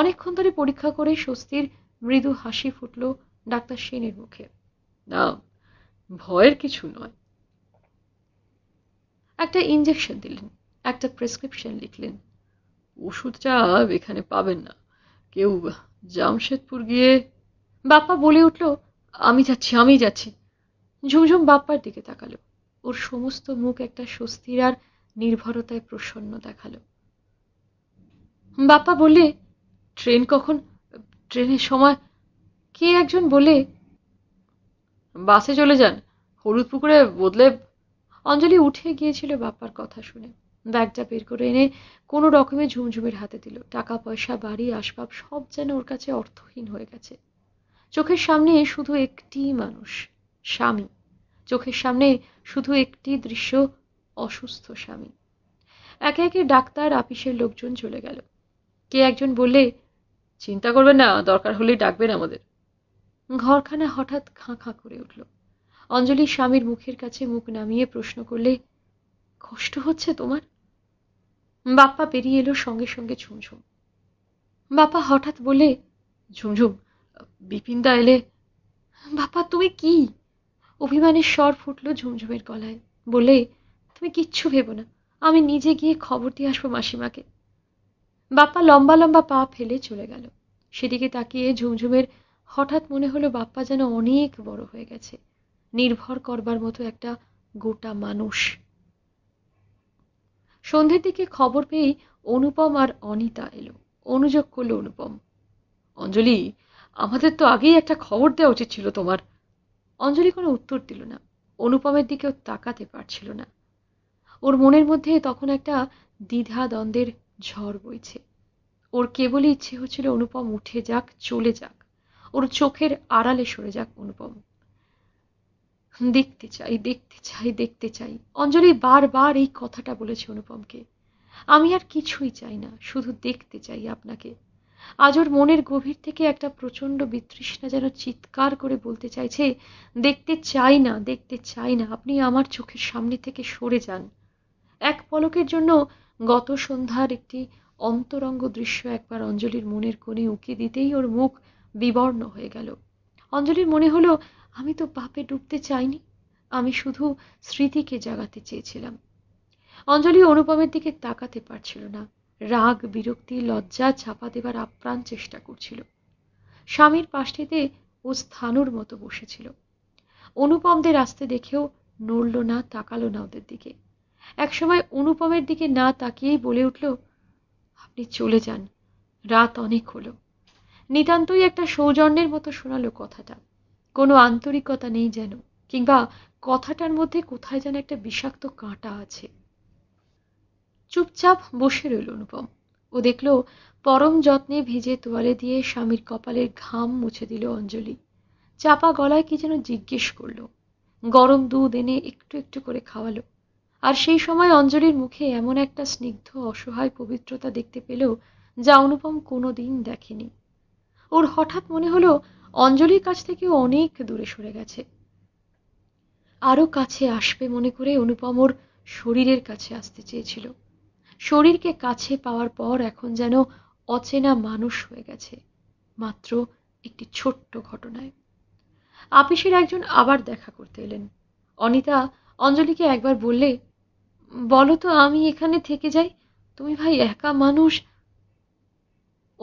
অনেকক্ষণ ধরে পরীক্ষা করে স্বস্তির মৃদু হাসি ফুটল ডাক্তার সেনের মুখে না ভয়ের কিছু নয় একটা ইঞ্জেকশন দিলেন একটা প্রেসক্রিপশন লিখলেন ওষুধটা এখানে পাবেন না কেউ জামশেদপুর গিয়ে বাপ্পা বলে উঠল আমি যাচ্ছি আমি যাচ্ছি ঝুমঝুম বাপ্পার দিকে তাকালো ওর সমস্ত মুখ একটা স্বস্তির আর নির্ভরতায় প্রসন্ন দেখালো বাপ্পা বলে ট্রেন কখন ট্রেনের সময় কে একজন বলে বাসে চলে যান হলুদ পুকুরে বদলে অঞ্জলি উঠে গিয়েছিল বাপ্পার কথা শুনে ব্যাগটা বের করে এনে কোনো রকমে ঝুমঝুমের হাতে দিল টাকা পয়সা বাড়ি আসবাব সব যেন ওর কাছে অর্থহীন হয়ে গেছে চোখের সামনে শুধু একটি মানুষ স্বামী চোখের সামনে শুধু একটি দৃশ্য অসুস্থ স্বামী একে একে ডাক্তার আপিসের লোকজন চলে গেল কে একজন বললে চিন্তা করবে না দরকার হলেই ডাকবেন আমাদের ঘরখানা হঠাৎ খাঁ খাঁ করে উঠল অঞ্জলি স্বামীর মুখের কাছে মুখ নামিয়ে প্রশ্ন করলে কষ্ট হচ্ছে তোমার বাপ্পা বেরিয়ে এলো সঙ্গে সঙ্গে ঝুমঝুম বাপা হঠাৎ বলে ঝুমঝুম বিপিনদা এলে বাপা তুমি কি অভিমানের স্বর ফুটল ঝুমঝুমের গলায় বলে তুমি কিচ্ছু ভেবো না আমি নিজে গিয়ে খবর দিয়ে আসবো মাসিমাকে বাপ্পা লম্বা লম্বা পা ফেলে চলে গেল সেদিকে তাকিয়ে ঝুমঝুমের হঠাৎ মনে হলো বাপ্পা যেন অনেক বড় হয়ে গেছে নির্ভর করবার মতো একটা গোটা মানুষ সন্ধ্যের দিকে খবর পেয়েই অনুপম আর অনিতা এলো অনুযোগ করলো অনুপম অঞ্জলি আমাদের তো আগেই একটা খবর দেওয়া উচিত ছিল তোমার অঞ্জলি কোনো উত্তর দিল না অনুপমের দিকেও তাকাতে পারছিল না ওর মনের মধ্যে তখন একটা দ্বিধা দ্বন্দ্বের ঝড় বইছে ওর কেবলই ইচ্ছে হচ্ছিল অনুপম উঠে যাক চলে যাক ওর চোখের আড়ালে সরে যাক অনুপম দেখতে চাই দেখতে চাই দেখতে চাই অঞ্জলি বারবার এই কথাটা বলেছে অনুপমকে আমি আর কিছুই চাই না শুধু দেখতে চাই আপনাকে আজ ওর মনের গভীর থেকে একটা প্রচণ্ড বিতৃষ্ণা যেন চিৎকার করে বলতে চাইছে দেখতে চাই না দেখতে চাই না আপনি আমার চোখের সামনে থেকে সরে যান এক পলকের জন্য গত সন্ধ্যার একটি অন্তরঙ্গ দৃশ্য একবার অঞ্জলির মনের কোণে উঁকি দিতেই ওর মুখ বিবর্ণ হয়ে গেল অঞ্জলির মনে হলো আমি তো পাপে ডুবতে চাইনি আমি শুধু স্মৃতিকে জাগাতে চেয়েছিলাম অঞ্জলি অনুপমের দিকে তাকাতে পারছিল না রাগ বিরক্তি লজ্জা ছাপা দেবার আপ্রাণ চেষ্টা করছিল স্বামীর পাশটিতে ও স্থানুর মতো বসেছিল অনুপমদের আসতে দেখেও নড়ল না তাকালো না ওদের দিকে একসময় অনুপমের দিকে না তাকিয়েই বলে উঠল আপনি চলে যান রাত অনেক হলো নিতান্তই একটা সৌজন্যের মতো শোনালো কথাটা কোনো আন্তরিকতা নেই যেন কিংবা কথাটার মধ্যে কোথায় যেন একটা বিষাক্ত কাঁটা আছে চুপচাপ বসে রইল অনুপম ও দেখল পরম যত্নে ভিজে তোয়ালে দিয়ে স্বামীর কপালের ঘাম মুছে দিল অঞ্জলি চাপা গলায় কি যেন জিজ্ঞেস করলো গরম দুধ এনে একটু একটু করে খাওয়ালো আর সেই সময় অঞ্জলির মুখে এমন একটা স্নিগ্ধ অসহায় পবিত্রতা দেখতে পেল যা অনুপম কোনো দিন দেখেনি ওর হঠাৎ মনে হলো অঞ্জলির কাছ থেকে অনেক দূরে সরে গেছে আরও কাছে আসবে মনে করে অনুপমর শরীরের কাছে আসতে চেয়েছিল শরীরকে কাছে পাওয়ার পর এখন যেন অচেনা মানুষ হয়ে গেছে মাত্র একটি ছোট্ট ঘটনায় আপিসের একজন আবার দেখা করতে এলেন অনিতা অঞ্জলিকে একবার বললে বলো তো আমি এখানে থেকে যাই তুমি ভাই একা মানুষ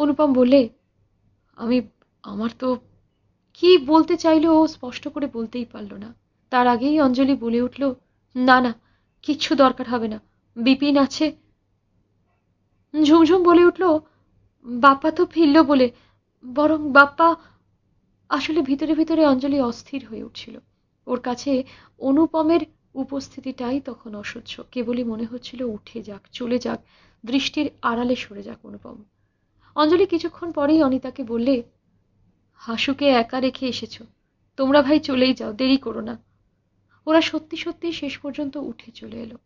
অনুপম বললে আমি আমার তো কি বলতে চাইলো ও স্পষ্ট করে বলতেই পারল না তার আগেই অঞ্জলি বলে উঠল না না কিচ্ছু দরকার হবে না বিপিন আছে ঝুমঝুম বলে উঠল বাপ্পা তো ফিরল বলে বরং বাপ্পা আসলে ভিতরে ভিতরে অঞ্জলি অস্থির হয়ে উঠছিল ওর কাছে অনুপমের উপস্থিতিটাই তখন অসহ্য কেবলই মনে হচ্ছিল উঠে যাক চলে যাক দৃষ্টির আড়ালে সরে যাক অনুপম অঞ্জলি কিছুক্ষণ পরেই অনিতাকে বললে হাসুকে একা রেখে এসেছ তোমরা ভাই চলেই যাও দেরি করো না ওরা সত্যি সত্যি শেষ পর্যন্ত উঠে চলে এলো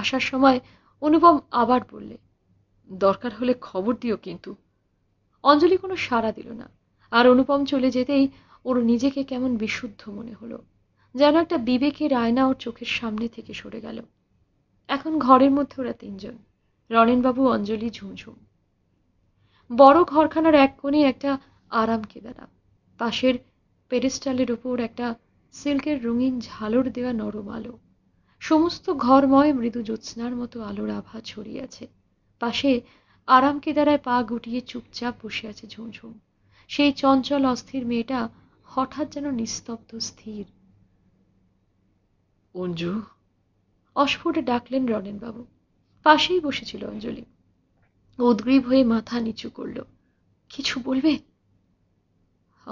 আসার সময় অনুপম আবার বললে দরকার হলে খবর দিও কিন্তু অঞ্জলি কোনো সাড়া দিল না আর অনুপম চলে যেতেই ওর নিজেকে কেমন বিশুদ্ধ মনে হলো যেন একটা বিবেকের আয়না ওর চোখের সামনে থেকে সরে গেল এখন ঘরের মধ্যে ওরা তিনজন রনেনবাবু অঞ্জলি ঝুমঝুম বড় ঘরখানার এক কোণে একটা আরাম কেদারা পাশের পেরেস্টালের উপর একটা সিল্কের রঙিন ঝালর দেওয়া নরম আলো সমস্ত ঘরময় মৃদু জ্যোৎস্নার মতো আলোর আভা ছড়িয়েছে পাশে আরাম কেদারায় পা গুটিয়ে চুপচাপ বসে আছে ঝুমঝুম সেই চঞ্চল অস্থির মেয়েটা হঠাৎ যেন নিস্তব্ধ স্থির অঞ্জু অস্ফুটে ডাকলেন রনেনবাবু পাশেই বসেছিল অঞ্জলি উদ্গ্রীব হয়ে মাথা নিচু করল কিছু বলবে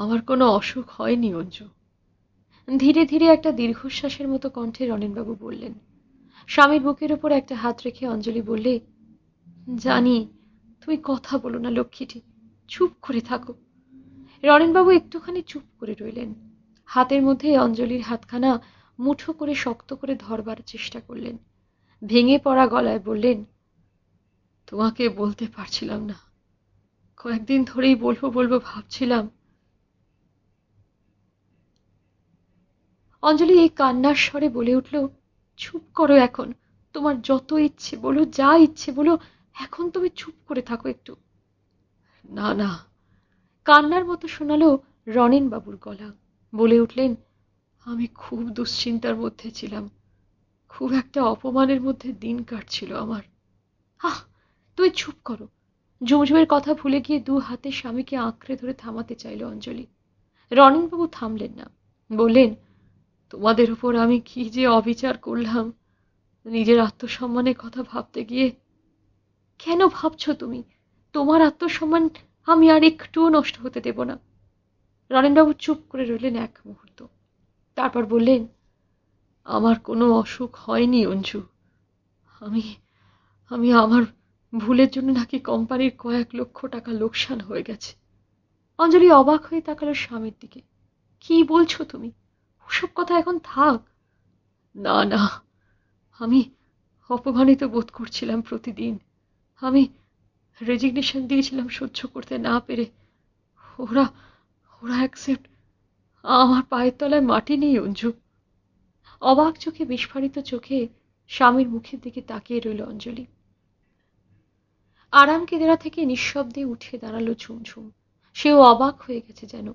আমার কোনো অসুখ হয়নি অঞ্জু ধীরে ধীরে একটা দীর্ঘশ্বাসের মতো কণ্ঠে রনেনবাবু বললেন স্বামীর বুকের ওপর একটা হাত রেখে অঞ্জলি বললে জানি তুমি কথা বলো না লক্ষ্মীটি চুপ করে থাকো রনেনবাবু একটুখানি চুপ করে রইলেন হাতের মধ্যে অঞ্জলির হাতখানা মুঠো করে শক্ত করে ধরবার চেষ্টা করলেন ভেঙে পড়া গলায় বললেন তোমাকে বলতে পারছিলাম না কয়েকদিন ধরেই বলবো বলবো ভাবছিলাম অঞ্জলি এই কান্নার স্বরে বলে উঠল চুপ করো এখন তোমার যত ইচ্ছে বলো যা ইচ্ছে বলো এখন তুমি চুপ করে থাকো একটু না না কান্নার মতো শোনালো রনিন বাবুর গলা বলে উঠলেন আমি খুব দুশ্চিন্তার মধ্যে ছিলাম খুব একটা অপমানের মধ্যে দিন কাটছিল আমার আহ তুমি চুপ করো ঝুমঝুমের কথা ভুলে গিয়ে দু হাতে স্বামীকে আঁকড়ে ধরে থামাতে চাইল অঞ্জলি রনিনবাবু থামলেন না বললেন তোমাদের উপর আমি কি যে অবিচার করলাম নিজের আত্মসম্মানের কথা ভাবতে গিয়ে কেন ভাবছো তুমি তোমার আত্মসম্মান আমি আর একটুও নষ্ট হতে দেব না রানেনবাবু চুপ করে রইলেন এক মুহূর্ত তারপর বললেন আমার কোনো অসুখ হয়নি অঞ্জু আমি আমি আমার ভুলের জন্য নাকি কোম্পানির কয়েক লক্ষ টাকা লোকসান হয়ে গেছে অঞ্জলি অবাক হয়ে তাকালো স্বামীর দিকে কি বলছো তুমি ওসব কথা এখন থাক না না আমি অপমানিত বোধ করছিলাম প্রতিদিন আমি রেজিগনেশন দিয়েছিলাম সহ্য করতে না পেরে ওরা ওরা অ্যাকসেপ্ট আমার পায়ের তলায় মাটি নেই অঞ্জু অবাক চোখে বিস্ফারিত চোখে স্বামীর মুখের দিকে তাকিয়ে রইল অঞ্জলি আরাম কেদেরা থেকে নিঃশব্দে উঠে দাঁড়ালো ঝুমঝুম সেও অবাক হয়ে গেছে যেন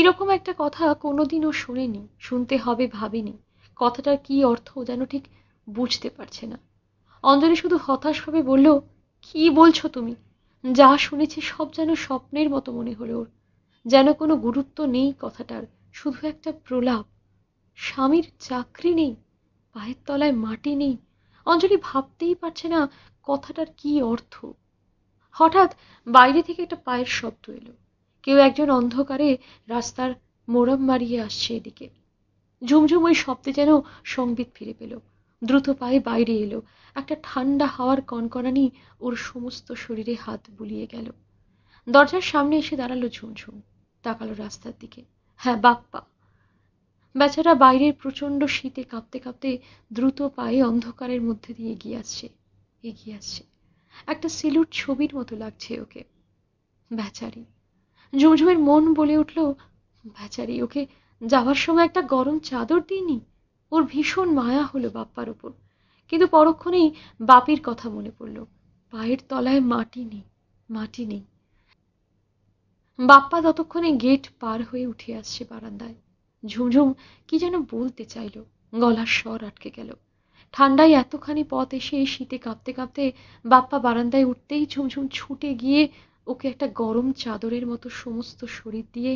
এরকম একটা কথা কোনোদিনও শুনিনি শুনতে হবে ভাবিনি কথাটার কি অর্থ যেন ঠিক বুঝতে পারছে না অঞ্জলি শুধু হতাশভাবে বলল কি বলছো তুমি যা শুনেছি সব যেন স্বপ্নের মতো মনে হল ওর যেন কোনো গুরুত্ব নেই কথাটার শুধু একটা প্রলাপ স্বামীর চাকরি নেই পায়ের তলায় মাটি নেই অঞ্জলি ভাবতেই পারছে না কথাটার কি অর্থ হঠাৎ বাইরে থেকে একটা পায়ের শব্দ এলো কেউ একজন অন্ধকারে রাস্তার মোরম মারিয়ে আসছে এদিকে ঝুমঝুম ওই শব্দে যেন সংবিত ফিরে পেল দ্রুত পায়ে বাইরে এলো একটা ঠান্ডা হাওয়ার কনকনানি ওর সমস্ত শরীরে হাত বুলিয়ে গেল দরজার সামনে এসে দাঁড়ালো ঝুমঝুম তাকালো রাস্তার দিকে হ্যাঁ বাপ্পা বেচারা বাইরের প্রচণ্ড শীতে কাঁপতে কাঁপতে দ্রুত পায়ে অন্ধকারের মধ্যে দিয়ে এগিয়ে আসছে এগিয়ে আসছে একটা সিলুট ছবির মতো লাগছে ওকে বেচারি ঝুমঝুমের মন বলে উঠল বেচারি ওকে যাওয়ার সময় একটা গরম চাদর দিইনি ওর ভীষণ মায়া হলো বাপ্পার উপর কিন্তু পরক্ষণেই বাপির কথা মনে পড়ল পায়ের তলায় মাটি নেই মাটি নেই বাপ্পা ততক্ষণে গেট পার হয়ে উঠে আসছে বারান্দায় ঝুমঝুম কি যেন বলতে চাইল গলার স্বর আটকে গেল ঠান্ডায় এতখানি পথ এসে শীতে কাঁপতে কাঁপতে বাপ্পা বারান্দায় উঠতেই ঝুমঝুম ছুটে গিয়ে ওকে একটা গরম চাদরের মতো সমস্ত শরীর দিয়ে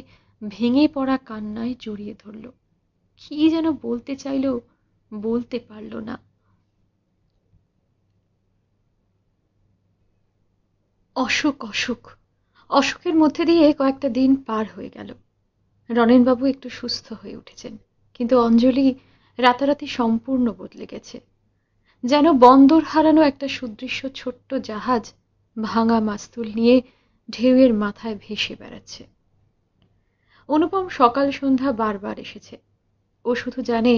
ভেঙে পড়া কান্নায় জড়িয়ে ধরল কি যেন বলতে চাইল বলতে পারল না অসুখ অসুখ অসুখের মধ্যে দিয়ে কয়েকটা দিন পার হয়ে গেল রনেনবাবু একটু সুস্থ হয়ে উঠেছেন কিন্তু অঞ্জলি রাতারাতি সম্পূর্ণ বদলে গেছে যেন বন্দর হারানো একটা সুদৃশ্য ছোট্ট জাহাজ ভাঙা মাস্তুল নিয়ে ঢেউয়ের মাথায় ভেসে বেড়াচ্ছে অনুপম সকাল সন্ধ্যা বারবার এসেছে ও শুধু জানে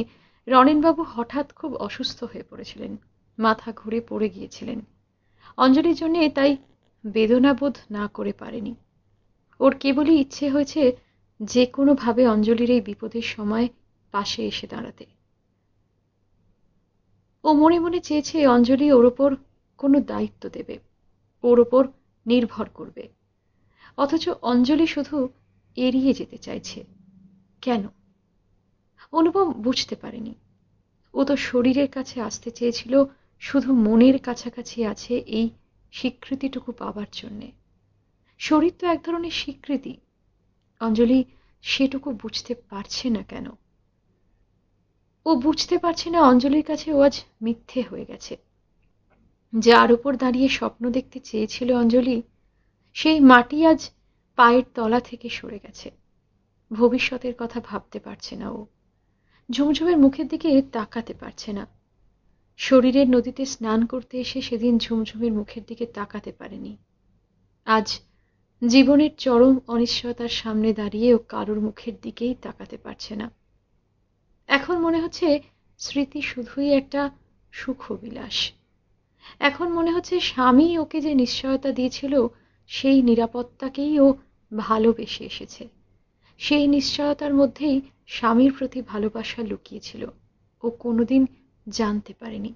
রনেনবাবু হঠাৎ খুব অসুস্থ হয়ে পড়েছিলেন মাথা ঘুরে পড়ে গিয়েছিলেন অঞ্জলির জন্য তাই বেদনাবোধ না করে পারেনি ওর কেবলই ইচ্ছে হয়েছে যে কোনোভাবে অঞ্জলির এই বিপদের সময় পাশে এসে দাঁড়াতে ও মনে মনে চেয়েছে অঞ্জলি ওর ওপর কোনো দায়িত্ব দেবে ওর ওপর নির্ভর করবে অথচ অঞ্জলি শুধু এড়িয়ে যেতে চাইছে কেন অনুপম বুঝতে পারেনি ও তো শরীরের কাছে আসতে চেয়েছিল শুধু মনের কাছাকাছি আছে এই স্বীকৃতিটুকু পাবার জন্যে শরীর তো এক ধরনের স্বীকৃতি অঞ্জলি সেটুকু বুঝতে পারছে না কেন ও বুঝতে পারছে না অঞ্জলির কাছে ও আজ মিথ্যে হয়ে গেছে যার উপর দাঁড়িয়ে স্বপ্ন দেখতে চেয়েছিল অঞ্জলি সেই মাটি আজ পায়ের তলা থেকে সরে গেছে ভবিষ্যতের কথা ভাবতে পারছে না ও ঝুমঝুমের মুখের দিকে তাকাতে পারছে না শরীরের নদীতে স্নান করতে এসে সেদিন ঝুমঝুমের মুখের দিকে তাকাতে পারেনি আজ জীবনের চরম অনিশ্চয়তার সামনে দাঁড়িয়ে ও কারোর মুখের দিকেই তাকাতে পারছে না এখন মনে হচ্ছে স্মৃতি শুধুই একটা সুখবিলাস এখন মনে হচ্ছে স্বামী ওকে যে নিশ্চয়তা দিয়েছিল সেই নিরাপত্তাকেই ও ভালোবেসে এসেছে সেই নিশ্চয়তার মধ্যেই স্বামীর প্রতি ভালোবাসা লুকিয়েছিল ও কোনোদিন জানতে পারেনি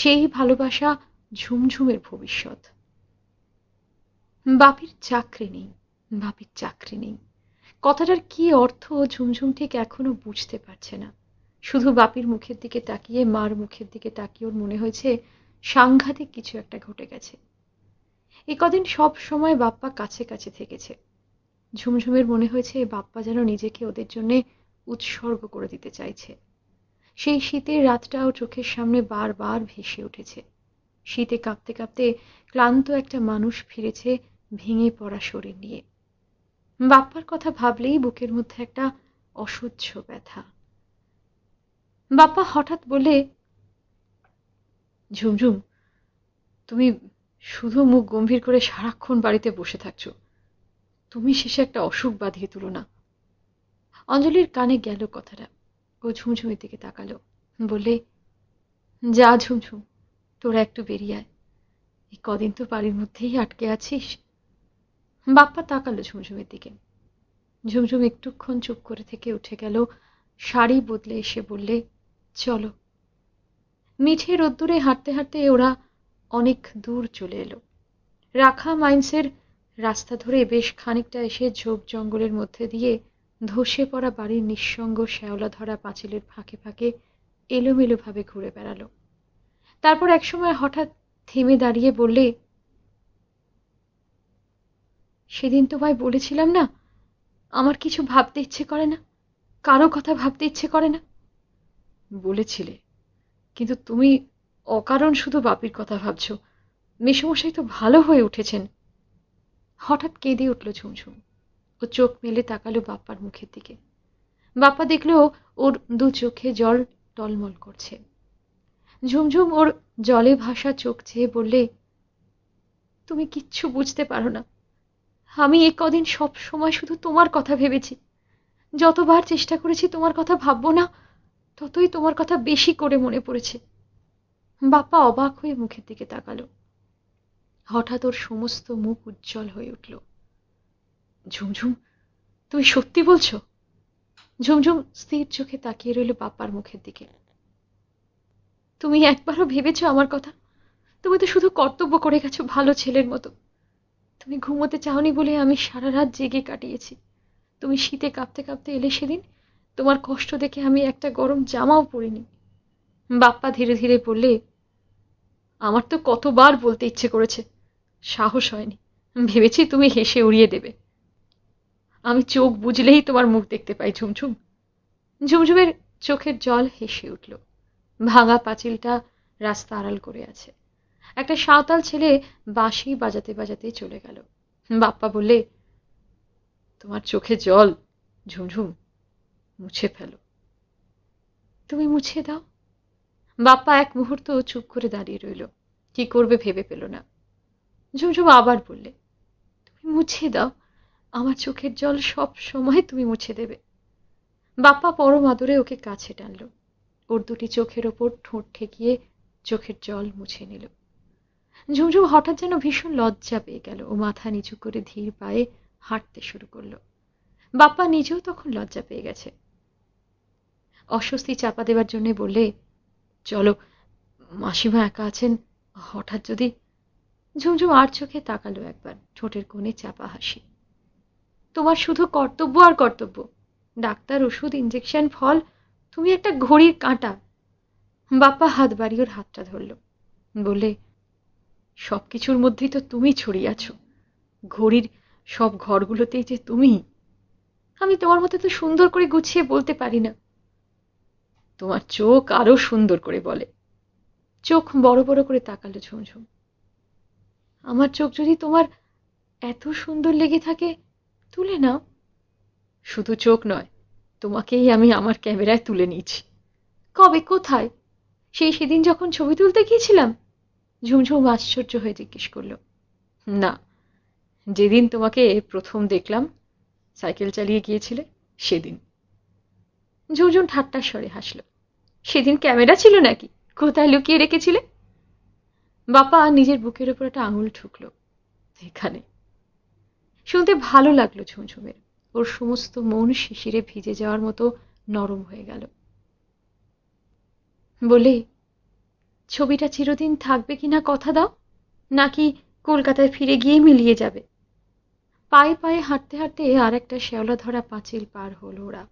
সেই ভালোবাসা ঝুমঝুমের ভবিষ্যৎ বাপির চাকরি নেই বাপির চাকরি নেই কথাটার কি অর্থ ঝুমঝুম ঠিক এখনো বুঝতে পারছে না শুধু বাপির মুখের দিকে তাকিয়ে মার মুখের দিকে তাকিয়ে ওর মনে হয়েছে সাংঘাতিক কিছু একটা ঘটে গেছে এ কদিন সব সময় বাপ্পা কাছে কাছে থেকেছে ঝুমঝুমের মনে হয়েছে বাপ্পা যেন নিজেকে ওদের জন্য উৎসর্গ করে দিতে চাইছে সেই শীতের রাতটাও চোখের সামনে বারবার ভেসে উঠেছে শীতে কাঁপতে কাঁপতে ক্লান্ত একটা মানুষ ফিরেছে ভেঙে পড়া শরীর নিয়ে বাপ্পার কথা ভাবলেই বুকের মধ্যে একটা অসহ্য ব্যথা বাপ্পা হঠাৎ বলে ঝুমঝুম তুমি শুধু মুখ গম্ভীর করে সারাক্ষণ বাড়িতে বসে থাকছো তুমি শেষে একটা অসুখ বাঁধিয়ে তুলো না অঞ্জলির কানে গেল কথাটা ও ঝুমঝুমের দিকে তাকালো বললে যা ঝুমঝুম তোরা একটু বেরিয়ে আয় এই কদিন তো বাড়ির মধ্যেই আটকে আছিস বাপ্পা তাকালো ঝুমঝুমের দিকে ঝুমঝুম একটুক্ষণ চুপ করে থেকে উঠে গেল শাড়ি বদলে এসে বললে চলো মিঠে রোদ্দুরে হাঁটতে হাঁটতে ওরা অনেক দূর চলে এলো রাখা মাইন্সের রাস্তা ধরে বেশ খানিকটা এসে ঝোপ জঙ্গলের মধ্যে দিয়ে ধসে পড়া বাড়ির নিঃসঙ্গ শ্যাওলা ধরা পাঁচিলের ফাঁকে ফাঁকে এলোমেলোভাবে ঘুরে বেড়ালো তারপর একসময় হঠাৎ থেমে দাঁড়িয়ে বললে সেদিন তো ভাই বলেছিলাম না আমার কিছু ভাবতে ইচ্ছে করে না কারো কথা ভাবতে ইচ্ছে করে না বলেছিলে কিন্তু তুমি অকারণ শুধু বাপির কথা ভাবছ মেসমশাই তো ভালো হয়ে উঠেছেন হঠাৎ কেঁদে উঠল ঝুমঝুম ও চোখ মেলে তাকালো বাপ্পার মুখের দিকে বাপ্পা দেখল ওর দু চোখে জল টলমল করছে ঝুমঝুম ওর জলে ভাসা চোখ চেয়ে বললে তুমি কিচ্ছু বুঝতে পারো না আমি এ কদিন সব সময় শুধু তোমার কথা ভেবেছি যতবার চেষ্টা করেছি তোমার কথা ভাববো না ততই তোমার কথা বেশি করে মনে পড়েছে বাপ্পা অবাক হয়ে মুখের দিকে তাকালো হঠাৎ ওর সমস্ত মুখ উজ্জ্বল হয়ে উঠল ঝুমঝুম তুমি সত্যি বলছো ঝুমঝুম স্থির চোখে তাকিয়ে রইল বাপ্পার মুখের দিকে তুমি একবারও ভেবেছো আমার কথা তুমি তো শুধু কর্তব্য করে গেছো ভালো ছেলের মতো তুমি ঘুমোতে চাওনি বলে আমি সারা রাত জেগে কাটিয়েছি তুমি শীতে কাঁপতে কাঁপতে এলে সেদিন তোমার কষ্ট দেখে আমি একটা গরম জামাও পরিনি বাপ্পা ধীরে ধীরে বললে আমার তো কতবার বলতে ইচ্ছে করেছে সাহস হয়নি ভেবেছি তুমি হেসে উড়িয়ে দেবে আমি চোখ বুঝলেই তোমার মুখ দেখতে পাই ঝুমঝুম ঝুমঝুমের চোখের জল হেসে উঠল ভাঙা পাঁচিলটা রাস্তা আড়াল করে আছে একটা সাঁওতাল ছেলে বাঁশি বাজাতে বাজাতে চলে গেল বাপ্পা বললে তোমার চোখে জল ঝুমঝুম মুছে ফেলো তুমি মুছে দাও বাপ্পা এক মুহূর্ত চুপ করে দাঁড়িয়ে রইল কি করবে ভেবে পেল না ঝুমঝুম আবার বললে তুমি মুছে দাও আমার চোখের জল সব সময় তুমি মুছে দেবে বাপ্পা পরম আদরে ওকে কাছে টানল ওর দুটি চোখের ওপর ঠোঁট ঠেকিয়ে চোখের জল মুছে নিল ঝুমঝুম হঠাৎ যেন ভীষণ লজ্জা পেয়ে গেল ও মাথা নিচু করে ধীর পায়ে হাঁটতে শুরু করল বাপ্পা নিজেও তখন লজ্জা পেয়ে গেছে অস্বস্তি চাপা দেবার জন্যে বলে চলো মাসিমা একা আছেন হঠাৎ যদি ঝুমঝুম আর চোখে তাকালো একবার ঠোঁটের কোণে চাপা হাসি তোমার শুধু কর্তব্য আর কর্তব্য ডাক্তার ওষুধ ইঞ্জেকশন ফল তুমি একটা ঘড়ির কাঁটা বাপ্পা হাত বাড়িয়ে ওর হাতটা ধরল বলে সব কিছুর মধ্যেই তো তুমি ছড়িয়ে ঘড়ির সব ঘরগুলোতেই যে তুমি আমি তোমার মতো তো সুন্দর করে গুছিয়ে বলতে পারি না তোমার চোখ আরো সুন্দর করে বলে চোখ বড় বড় করে তাকালো ঝুমঝুম আমার চোখ যদি তোমার এত সুন্দর লেগে থাকে তুলে নাও শুধু চোখ নয় তোমাকেই আমি আমার ক্যামেরায় তুলে নিয়েছি কবে কোথায় সেই সেদিন যখন ছবি তুলতে গিয়েছিলাম ঝুমঝুম আশ্চর্য হয়ে জিজ্ঞেস করল না যেদিন তোমাকে প্রথম দেখলাম সাইকেল চালিয়ে গিয়েছিলে সেদিন ঝুরঝুন ঠাট্টার স্বরে হাসল সেদিন ক্যামেরা ছিল নাকি কোথায় লুকিয়ে রেখেছিলে বাপা নিজের বুকের ওপর একটা আঙুল ঠুকল এখানে শুনতে ভালো লাগলো ঝুমঝুমের ওর সমস্ত মন শিশিরে ভিজে যাওয়ার মতো নরম হয়ে গেল বলে ছবিটা চিরদিন থাকবে কিনা কথা দাও নাকি কলকাতায় ফিরে গিয়ে মিলিয়ে যাবে পায়ে পায়ে হাঁটতে হাঁটতে আর একটা শ্যাওলা ধরা পাঁচিল পার হলো ওরা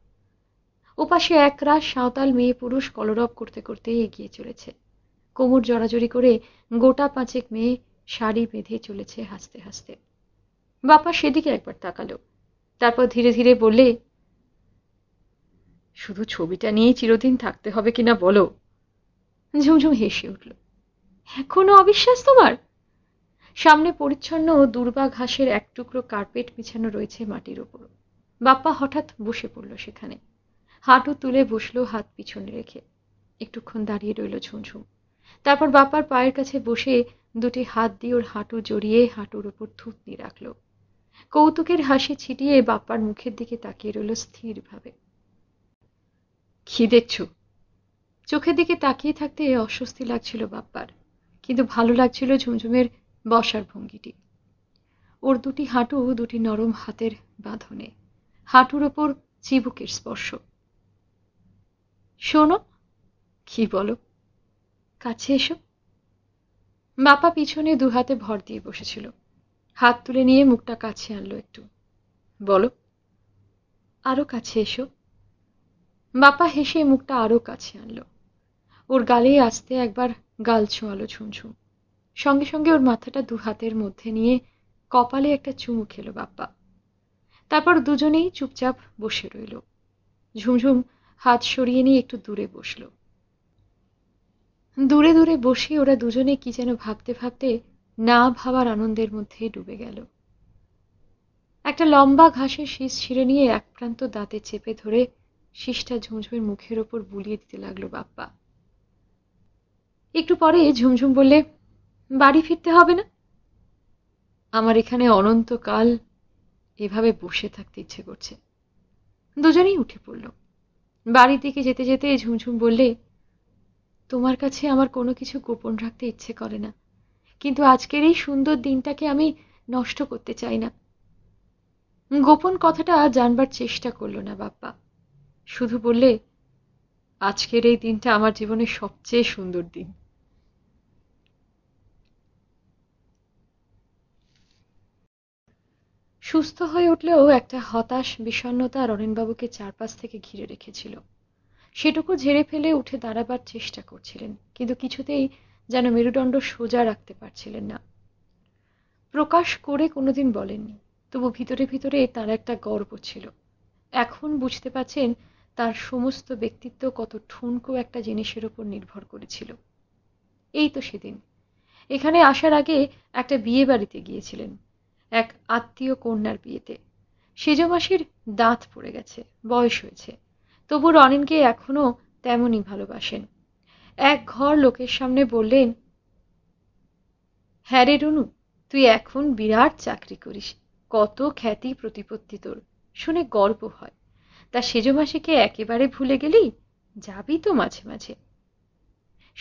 ওপাশে একরাশ সাঁওতাল মেয়ে পুরুষ কলরব করতে করতে এগিয়ে চলেছে কোমর জড়াজড়ি করে গোটা পাঁচেক মেয়ে শাড়ি বেঁধে চলেছে হাসতে হাসতে বাপা সেদিকে একবার তাকালো তারপর ধীরে ধীরে বললে শুধু ছবিটা নিয়েই চিরদিন থাকতে হবে কিনা বলো ঝুমঝুম হেসে উঠল এখনো অবিশ্বাস তোমার সামনে পরিচ্ছন্ন দুর্বা ঘাসের এক টুকরো কার্পেট বিছানো রয়েছে মাটির ওপর বাপ্পা হঠাৎ বসে পড়ল সেখানে হাঁটু তুলে বসলো হাত পিছনে রেখে একটুক্ষণ দাঁড়িয়ে রইল ঝুমঝুম তারপর বাপার পায়ের কাছে বসে দুটি হাত দিয়ে ওর হাঁটু জড়িয়ে হাঁটুর ওপর থুতনি রাখল কৌতুকের হাসি ছিটিয়ে বাপ্পার মুখের দিকে তাকিয়ে রইল স্থিরভাবে কি চোখের দিকে তাকিয়ে থাকতে অস্বস্তি লাগছিল বাপ্পার কিন্তু ভালো লাগছিল ঝুমঝুমের বসার ভঙ্গিটি ওর দুটি হাঁটু দুটি নরম হাতের বাঁধনে হাঁটুর ওপর চিবুকের স্পর্শ শোনো কি বলো কাছে এসো বাপা পিছনে দু হাতে ভর দিয়ে বসেছিল হাত তুলে নিয়ে মুখটা কাছে আনলো একটু বলো আরো কাছে এসো বাপা হেসে মুখটা আরো কাছে আনলো ওর গালে আসতে একবার গাল ছোঁয়ালো ছুঁছুঁ সঙ্গে সঙ্গে ওর মাথাটা দু হাতের মধ্যে নিয়ে কপালে একটা চুমু খেলো বাপ্পা তারপর দুজনেই চুপচাপ বসে রইল ঝুমঝুম হাত সরিয়ে নিয়ে একটু দূরে বসল দূরে দূরে বসে ওরা দুজনে কি যেন ভাবতে ভাবতে না ভাবার আনন্দের মধ্যে ডুবে গেল একটা লম্বা ঘাসের শীষ ছিঁড়ে নিয়ে এক প্রান্ত দাঁতে চেপে ধরে শীষটা ঝুমঝুমের মুখের ওপর বুলিয়ে দিতে লাগলো বাপ্পা একটু পরে ঝুমঝুম বললে বাড়ি ফিরতে হবে না আমার এখানে অনন্তকাল এভাবে বসে থাকতে ইচ্ছে করছে দুজনেই উঠে পড়ল বাড়ির দিকে যেতে যেতে ঝুমঝুম বললে তোমার কাছে আমার কোনো কিছু গোপন রাখতে ইচ্ছে করে না কিন্তু আজকের এই সুন্দর দিনটাকে আমি নষ্ট করতে চাই না গোপন কথাটা জানবার চেষ্টা করল না বাপ্পা শুধু বললে আজকের এই দিনটা আমার জীবনের সবচেয়ে সুন্দর দিন সুস্থ হয়ে উঠলেও একটা হতাশ বিষণ্নতা রণেনবাবুকে চারপাশ থেকে ঘিরে রেখেছিল সেটুকু ঝেড়ে ফেলে উঠে দাঁড়াবার চেষ্টা করছিলেন কিন্তু কিছুতেই যেন মেরুদণ্ড সোজা রাখতে পারছিলেন না প্রকাশ করে কোনোদিন বলেননি তবু ভিতরে ভিতরে তার একটা গর্ব ছিল এখন বুঝতে পারছেন তার সমস্ত ব্যক্তিত্ব কত ঠুনকো একটা জিনিসের উপর নির্ভর করেছিল এই তো সেদিন এখানে আসার আগে একটা বিয়ে বাড়িতে গিয়েছিলেন এক আত্মীয় কন্যার বিয়েতে সেজমাসির দাঁত পড়ে গেছে বয়স হয়েছে তবু রনিনকে এখনো তেমনই ভালোবাসেন এক ঘর লোকের সামনে বললেন হ্যাঁ রে রুনু তুই এখন বিরাট চাকরি করিস কত খ্যাতি প্রতিপত্তি তোর শুনে গর্ব হয় তা সেজমাসিকে একেবারে ভুলে গেলি যাবি তো মাঝে মাঝে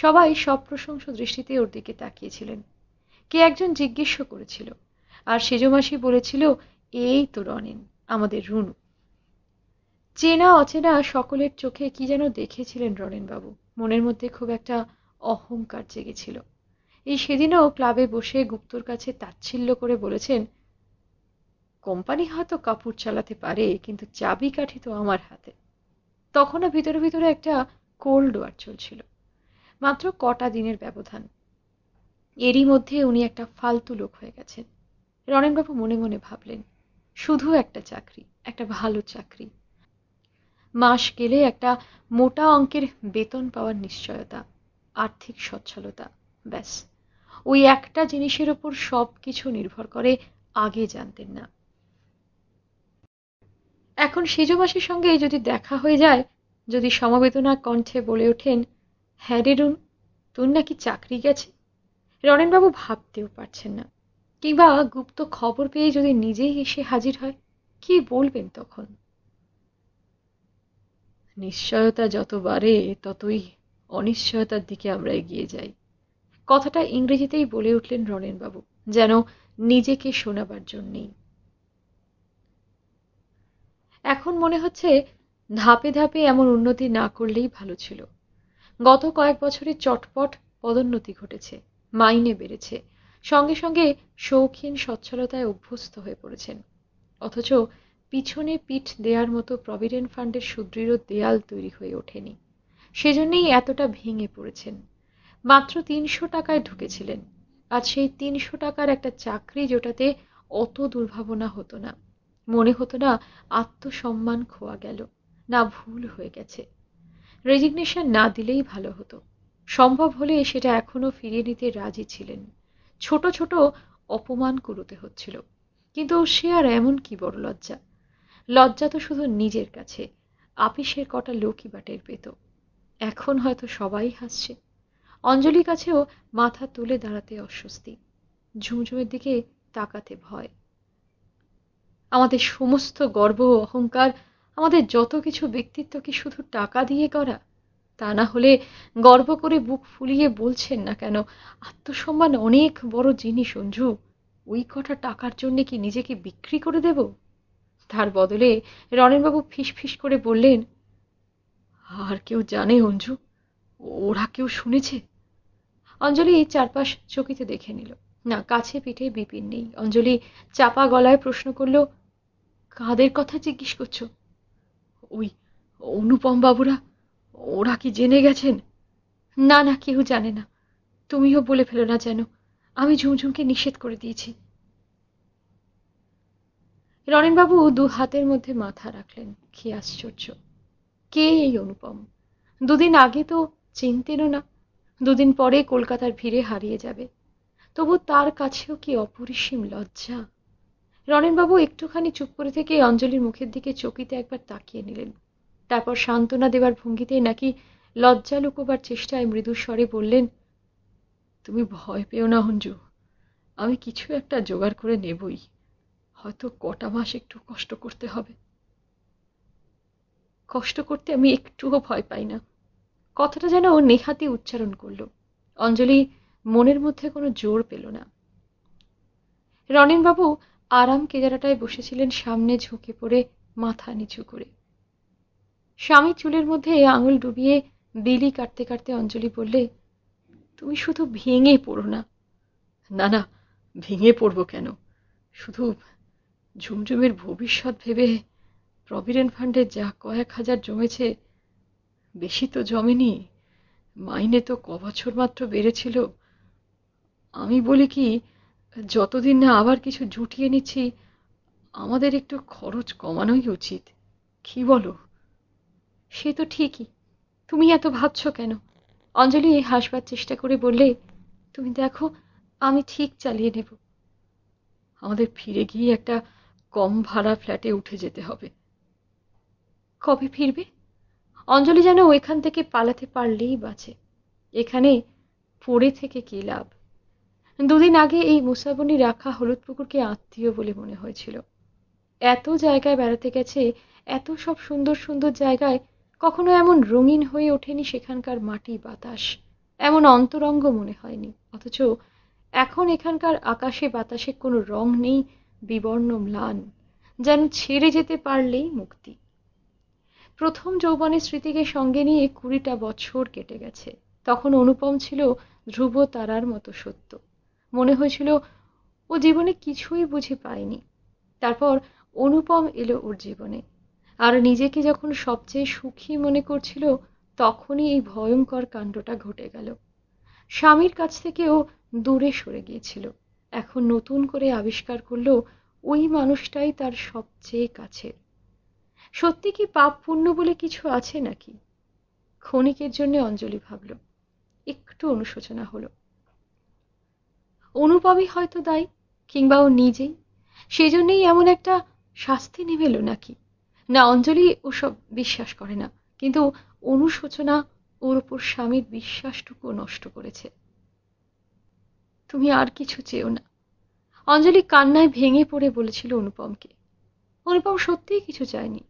সবাই সব প্রশংস দৃষ্টিতে ওর দিকে তাকিয়েছিলেন কে একজন জিজ্ঞেস করেছিল আর সেজমাসি বলেছিল এই তো রনেন আমাদের রুনু চেনা অচেনা সকলের চোখে কি যেন দেখেছিলেন রনেনবাবু মনের মধ্যে খুব একটা অহংকার জেগেছিল এই সেদিনও ক্লাবে বসে গুপ্তর কাছে তাচ্ছিল্য করে বলেছেন কোম্পানি হয়তো কাপড় চালাতে পারে কিন্তু চাবি কাঠি তো আমার হাতে তখনও ভিতরে ভিতরে একটা কোল্ড ওয়ার চলছিল মাত্র কটা দিনের ব্যবধান এরই মধ্যে উনি একটা ফালতু লোক হয়ে গেছেন নরেনবাবু মনে মনে ভাবলেন শুধু একটা চাকরি একটা ভালো চাকরি মাস গেলে একটা মোটা অঙ্কের বেতন পাওয়ার নিশ্চয়তা আর্থিক সচ্ছলতা ব্যাস ওই একটা জিনিসের ওপর সব কিছু নির্ভর করে আগে জানতেন না এখন সেজমাসির সঙ্গে যদি দেখা হয়ে যায় যদি সমবেদনা কণ্ঠে বলে ওঠেন হ্যাঁ রে তুন তোর নাকি চাকরি গেছে রণেনবাবু ভাবতেও পারছেন না কিংবা গুপ্ত খবর পেয়ে যদি নিজেই এসে হাজির হয় কি বলবেন তখন নিশ্চয়তা যত বাড়ে ততই অনিশ্চয়তার দিকে আমরা এগিয়ে যাই কথাটা ইংরেজিতেই বলে উঠলেন রনেনবাবু যেন নিজেকে শোনাবার জন্যেই এখন মনে হচ্ছে ধাপে ধাপে এমন উন্নতি না করলেই ভালো ছিল গত কয়েক বছরে চটপট পদোন্নতি ঘটেছে মাইনে বেড়েছে সঙ্গে সঙ্গে শৌখিন সচ্ছলতায় অভ্যস্ত হয়ে পড়েছেন অথচ পিছনে পিঠ দেওয়ার মতো প্রভিডেন্ট ফান্ডের সুদৃঢ় দেয়াল তৈরি হয়ে ওঠেনি সেজন্যেই এতটা ভেঙে পড়েছেন মাত্র তিনশো টাকায় ঢুকেছিলেন আজ সেই তিনশো টাকার একটা চাকরি জোটাতে অত দুর্ভাবনা হতো না মনে হতো না আত্মসম্মান খোয়া গেল না ভুল হয়ে গেছে রেজিগনেশন না দিলেই ভালো হতো সম্ভব হলে সেটা এখনও ফিরিয়ে নিতে রাজি ছিলেন ছোট ছোট অপমান কুড়োতে হচ্ছিল কিন্তু সে আর এমন কি বড় লজ্জা লজ্জা তো শুধু নিজের কাছে আপিসের কটা লোকই বা টের পেত এখন হয়তো সবাই হাসছে অঞ্জলি কাছেও মাথা তুলে দাঁড়াতে অস্বস্তি ঝুমঝুমের দিকে তাকাতে ভয় আমাদের সমস্ত গর্ব অহংকার আমাদের যত কিছু ব্যক্তিত্ব কি শুধু টাকা দিয়ে করা তা না হলে গর্ব করে বুক ফুলিয়ে বলছেন না কেন আত্মসম্মান অনেক বড় জিনিস অঞ্জু ওই কটা টাকার জন্যে কি নিজেকে বিক্রি করে দেব তার বদলে ফিস ফিস করে বললেন আর কেউ জানে অঞ্জু ওরা কেউ শুনেছে অঞ্জলি চারপাশ চকিতে দেখে নিল না কাছে পিঠে বিপিন নেই অঞ্জলি চাপা গলায় প্রশ্ন করল কাদের কথা জিজ্ঞেস করছো ওই অনুপম বাবুরা ওরা কি জেনে গেছেন না না কেউ জানে না তুমিও বলে ফেলো না যেন আমি ঝুমঝুমকে নিষেধ করে দিয়েছি রনেনবাবু দু হাতের মধ্যে মাথা রাখলেন কি আশ্চর্য কে এই অনুপম দুদিন আগে তো চিনতেনও না দুদিন পরে কলকাতার ভিড়ে হারিয়ে যাবে তবু তার কাছেও কি অপরিসীম লজ্জা রনেনবাবু একটুখানি চুপ করে থেকে অঞ্জলির মুখের দিকে চকিতে একবার তাকিয়ে নিলেন তারপর সান্ত্বনা দেবার ভঙ্গিতেই নাকি লজ্জা লুকোবার চেষ্টায় মৃদুস্বরে বললেন তুমি ভয় পেও না অঞ্জু আমি কিছু একটা জোগাড় করে নেবই হয়তো কটা মাস একটু কষ্ট করতে হবে কষ্ট করতে আমি একটুও ভয় পাই না কথাটা যেন ও নেহাতি উচ্চারণ করল অঞ্জলি মনের মধ্যে কোনো জোর পেল না রনেনবাবু আরাম কেজারাটায় বসেছিলেন সামনে ঝুঁকে পড়ে মাথা নিচু করে স্বামীর চুলের মধ্যে আঙুল ডুবিয়ে বেলি কাটতে কাটতে অঞ্জলি বললে তুমি শুধু ভেঙে পড়ো না না না ভেঙে পড়বো কেন শুধু ঝুমঝুমের ভবিষ্যৎ ভেবে প্রভিডেন্ট ফান্ডে যা কয়েক হাজার জমেছে বেশি তো জমেনি মাইনে তো কবছর মাত্র বেড়েছিল আমি বলি কি যতদিন না আবার কিছু জুটিয়ে নিচ্ছি আমাদের একটু খরচ কমানোই উচিত কি বলো সে তো ঠিকই তুমি এত ভাবছো কেন অঞ্জলি হাসবার চেষ্টা করে বললে তুমি দেখো আমি ঠিক চালিয়ে নেব আমাদের ফিরে গিয়ে একটা কম ভাড়া ফ্ল্যাটে উঠে যেতে হবে কবে ফিরবে অঞ্জলি যেন ওইখান থেকে পালাতে পারলেই বাঁচে এখানে পড়ে থেকে কি লাভ দুদিন আগে এই মুসাবনি রাখা হলুদ পুকুরকে আত্মীয় বলে মনে হয়েছিল এত জায়গায় বেড়াতে গেছে এত সব সুন্দর সুন্দর জায়গায় কখনো এমন রঙিন হয়ে ওঠেনি সেখানকার মাটি বাতাস এমন অন্তরঙ্গ মনে হয়নি অথচ এখন এখানকার আকাশে বাতাসে কোনো রং নেই বিবর্ণ ম্লান যেন ছেড়ে যেতে পারলেই মুক্তি প্রথম যৌবনের স্মৃতিকে সঙ্গে নিয়ে কুড়িটা বছর কেটে গেছে তখন অনুপম ছিল ধ্রুব তারার মতো সত্য মনে হয়েছিল ও জীবনে কিছুই বুঝে পায়নি তারপর অনুপম এলো ওর জীবনে আর নিজেকে যখন সবচেয়ে সুখী মনে করছিল তখনই এই ভয়ঙ্কর কাণ্ডটা ঘটে গেল স্বামীর কাছ থেকেও দূরে সরে গিয়েছিল এখন নতুন করে আবিষ্কার করল ওই মানুষটাই তার সবচেয়ে কাছে সত্যি কি পাপ পুণ্য বলে কিছু আছে নাকি ক্ষণিকের জন্য অঞ্জলি ভাবল একটু অনুশোচনা হলো অনুপমই হয়তো দায়ী কিংবা ও নিজেই সেজন্যই এমন একটা শাস্তি নেমেল নাকি না অঞ্জলি ওসব বিশ্বাস করে না কিন্তু অনুশোচনা ওর উপর স্বামীর বিশ্বাসটুকু নষ্ট করেছে তুমি আর কিছু চেও না অঞ্জলি কান্নায় ভেঙে পড়ে বলেছিল অনুপমকে অনুপম সত্যিই কিছু চায়নি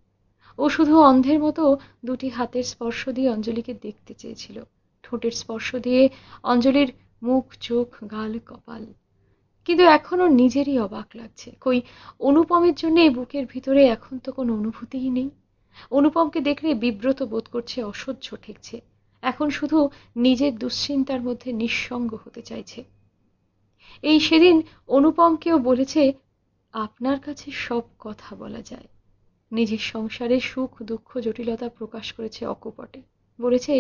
ও শুধু অন্ধের মতো দুটি হাতের স্পর্শ দিয়ে অঞ্জলিকে দেখতে চেয়েছিল ঠোঁটের স্পর্শ দিয়ে অঞ্জলির মুখ চোখ গাল কপাল কিন্তু এখন ওর নিজেরই অবাক লাগছে কই অনুপমের জন্য এই বুকের ভিতরে এখন তো কোনো অনুভূতিই নেই অনুপমকে দেখলে বিব্রত বোধ করছে অসহ্য ঠেকছে এখন শুধু নিজের দুশ্চিন্তার মধ্যে নিঃসঙ্গ হতে চাইছে এই সেদিন অনুপমকেও বলেছে আপনার কাছে সব কথা বলা যায় নিজের সংসারে সুখ দুঃখ জটিলতা প্রকাশ করেছে অকপটে বলেছে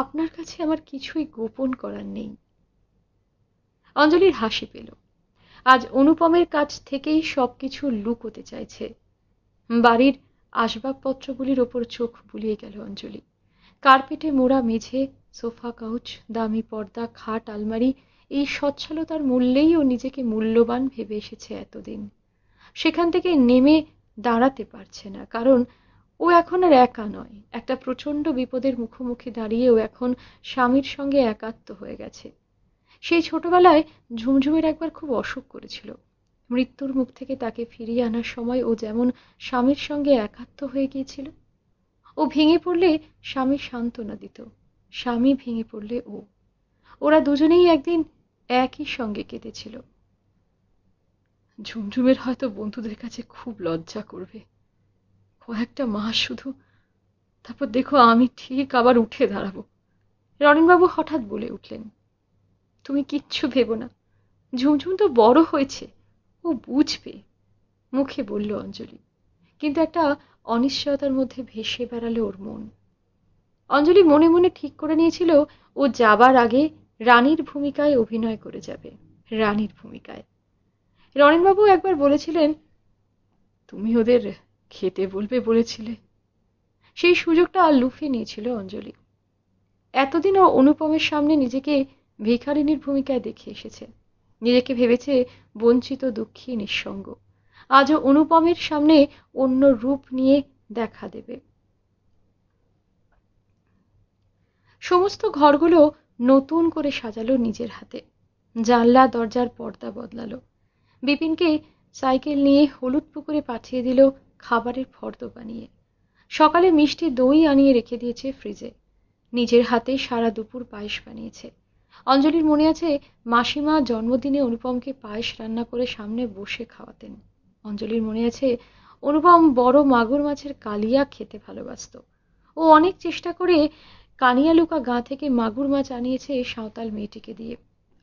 আপনার কাছে আমার কিছুই গোপন করার নেই অঞ্জলির হাসি পেল আজ অনুপমের কাছ থেকেই সবকিছু লুকোতে চাইছে বাড়ির আসবাবপত্রগুলির ওপর চোখ বুলিয়ে গেল অঞ্জলি কার্পেটে মোড়া মেঝে সোফা কাউচ দামি পর্দা খাট আলমারি এই সচ্ছলতার মূল্যেই ও নিজেকে মূল্যবান ভেবে এসেছে এতদিন সেখান থেকে নেমে দাঁড়াতে পারছে না কারণ ও এখন আর একা নয় একটা প্রচণ্ড বিপদের মুখোমুখি দাঁড়িয়ে ও এখন স্বামীর সঙ্গে একাত্ম হয়ে গেছে সেই ছোটবেলায় ঝুমঝুমের একবার খুব অসুখ করেছিল মৃত্যুর মুখ থেকে তাকে ফিরিয়ে আনার সময় ও যেমন স্বামীর সঙ্গে একাত্ম হয়ে গিয়েছিল ও ভেঙে পড়লে স্বামী সান্ত্বনা দিত স্বামী ভেঙে পড়লে ও ওরা দুজনেই একদিন একই সঙ্গে কেঁদেছিল ঝুমঝুমের হয়তো বন্ধুদের কাছে খুব লজ্জা করবে কয়েকটা মাস শুধু তারপর দেখো আমি ঠিক আবার উঠে দাঁড়াবো রনিনবাবু হঠাৎ বলে উঠলেন তুমি কিচ্ছু ভেবো না ঝুমঝুম তো বড় হয়েছে ও বুঝবে মুখে বলল অঞ্জলি কিন্তু একটা অনিশ্চয়তার মধ্যে ভেসে বেড়ালো ওর মন অঞ্জলি মনে মনে ঠিক করে নিয়েছিল ও যাবার আগে রানীর ভূমিকায় অভিনয় করে যাবে রানীর ভূমিকায় রণেনবাবু একবার বলেছিলেন তুমি ওদের খেতে বলবে বলেছিলে সেই সুযোগটা আর লুফে নিয়েছিল অঞ্জলি এতদিন ও অনুপমের সামনে নিজেকে ভিখারিনীর ভূমিকায় দেখে এসেছে নিজেকে ভেবেছে বঞ্চিত দুঃখী নিঃসঙ্গ আজও অনুপমের সামনে অন্য রূপ নিয়ে দেখা দেবে সমস্ত ঘরগুলো নতুন করে সাজালো নিজের হাতে জানলা দরজার পর্দা বদলালো বিপিনকে সাইকেল নিয়ে হলুদ পুকুরে পাঠিয়ে দিল খাবারের ফর্দ বানিয়ে সকালে মিষ্টি দই আনিয়ে রেখে দিয়েছে ফ্রিজে নিজের হাতে সারা দুপুর পায়েস বানিয়েছে অঞ্জলির মনে আছে মাসিমা জন্মদিনে অনুপমকে পায়েস রান্না করে সামনে বসে খাওয়াতেন অঞ্জলির মনে আছে অনুপম বড় মাগুর মাছের কালিয়া খেতে ভালোবাসত ও অনেক চেষ্টা করে কানিয়ালুকা গা থেকে মাগুর মাছ আনিয়েছে সাঁওতাল মেয়েটিকে দিয়ে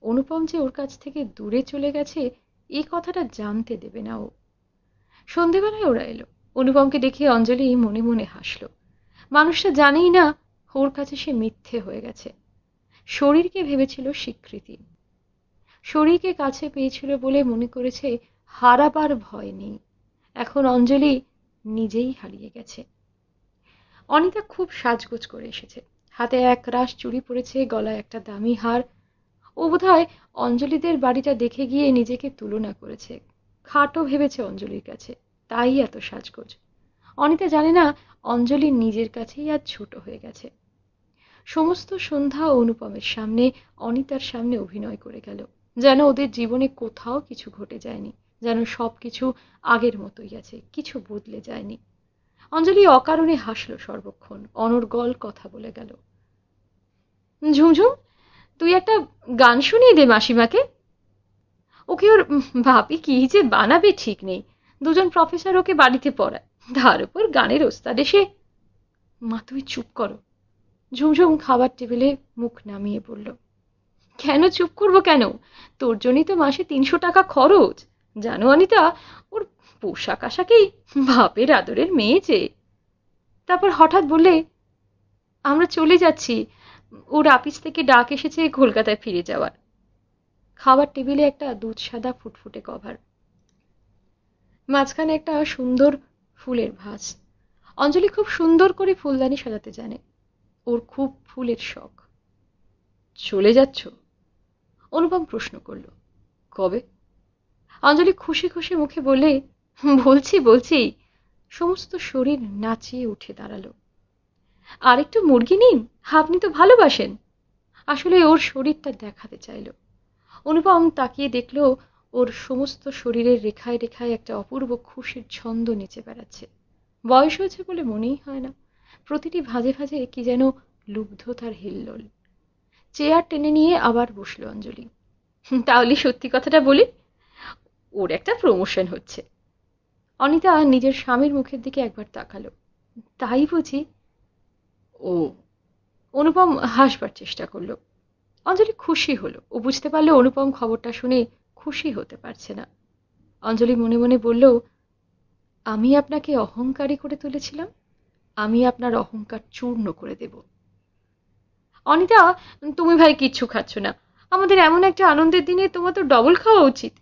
অনুপম যে ওর কাছ থেকে দূরে চলে গেছে এই কথাটা জানতে দেবে না ও সন্ধেবেলায় ওরা এলো অনুপমকে দেখে অঞ্জলি মনে মনে হাসল মানুষটা জানেই না ওর কাছে সে মিথ্যে হয়ে গেছে শরীরকে ভেবেছিল স্বীকৃতি শরীরকে কাছে পেয়েছিল বলে মনে করেছে হারাবার ভয় নেই এখন অঞ্জলি নিজেই হারিয়ে গেছে অনিতা খুব সাজগোজ করে এসেছে হাতে এক রাশ চুড়ি পড়েছে গলায় একটা দামি হার ও বোধহয় অঞ্জলিদের বাড়িটা দেখে গিয়ে নিজেকে তুলনা করেছে খাটো ভেবেছে অঞ্জলির কাছে তাই এত সাজগোজ অনিতা জানে না অঞ্জলি নিজের কাছেই আজ ছোট হয়ে গেছে সমস্ত সন্ধ্যা অনুপমের সামনে অনিতার সামনে অভিনয় করে গেল যেন ওদের জীবনে কোথাও কিছু ঘটে যায়নি যেন সব কিছু আগের মতোই আছে কিছু বদলে যায়নি অঞ্জলি অকারণে হাসল সর্বক্ষণ অনর্গল কথা বলে গেল ঝুমঝুম তুই একটা গান শুনিয়ে দে মাসিমাকে ওকে ওর ভাবি কি যে বানাবে ঠিক নেই দুজন প্রফেসর ওকে বাড়িতে পড়ায় তার উপর গানের ওস্তাদ এসে মা তুমি চুপ করো ঝুমঝুম খাবার টেবিলে মুখ নামিয়ে বলল কেন চুপ করব কেন তোর জন্যই তো মাসে তিনশো টাকা খরচ জানো অনিতা ওর পোশাক আশাকেই বাপের আদরের মেয়ে যে তারপর হঠাৎ বলে আমরা চলে যাচ্ছি ওর আপিস থেকে ডাক এসেছে কলকাতায় ফিরে যাওয়ার খাবার টেবিলে একটা দুধ সাদা ফুটফুটে কভার মাঝখানে একটা সুন্দর ফুলের ভাস অঞ্জলি খুব সুন্দর করে ফুলদানি সাজাতে জানে ওর খুব ফুলের শখ চলে যাচ্ছ অনুপম প্রশ্ন করল কবে আঞ্জলি খুশি খুশি মুখে বলে বলছি বলছি সমস্ত শরীর নাচিয়ে উঠে দাঁড়ালো আরেকটু মুরগি নিন আপনি তো ভালোবাসেন আসলে ওর শরীরটা দেখাতে চাইল অনুপম তাকিয়ে দেখল ওর সমস্ত শরীরের রেখায় রেখায় একটা অপূর্ব খুশির ছন্দ নেচে বেড়াচ্ছে বয়স হয়েছে বলে মনেই হয় না প্রতিটি ভাজে ভাজে কি যেন তার হিল্লোল চেয়ার টেনে নিয়ে আবার বসলো অঞ্জলি তাহলে সত্যি কথাটা বলি ওর একটা প্রমোশন হচ্ছে অনিতা নিজের স্বামীর মুখের দিকে একবার তাকালো তাই বুঝি ও অনুপম হাসবার চেষ্টা করলো অঞ্জলি খুশি হলো ও বুঝতে পারলো অনুপম খবরটা শুনে খুশি হতে পারছে না অঞ্জলি মনে মনে বলল আমি আপনাকে অহংকারী করে তুলেছিলাম আমি আপনার অহংকার চূর্ণ করে দেব অনিতা তুমি ভাই কিচ্ছু খাচ্ছ না আমাদের এমন একটা আনন্দের দিনে তোমার তো ডবল খাওয়া উচিত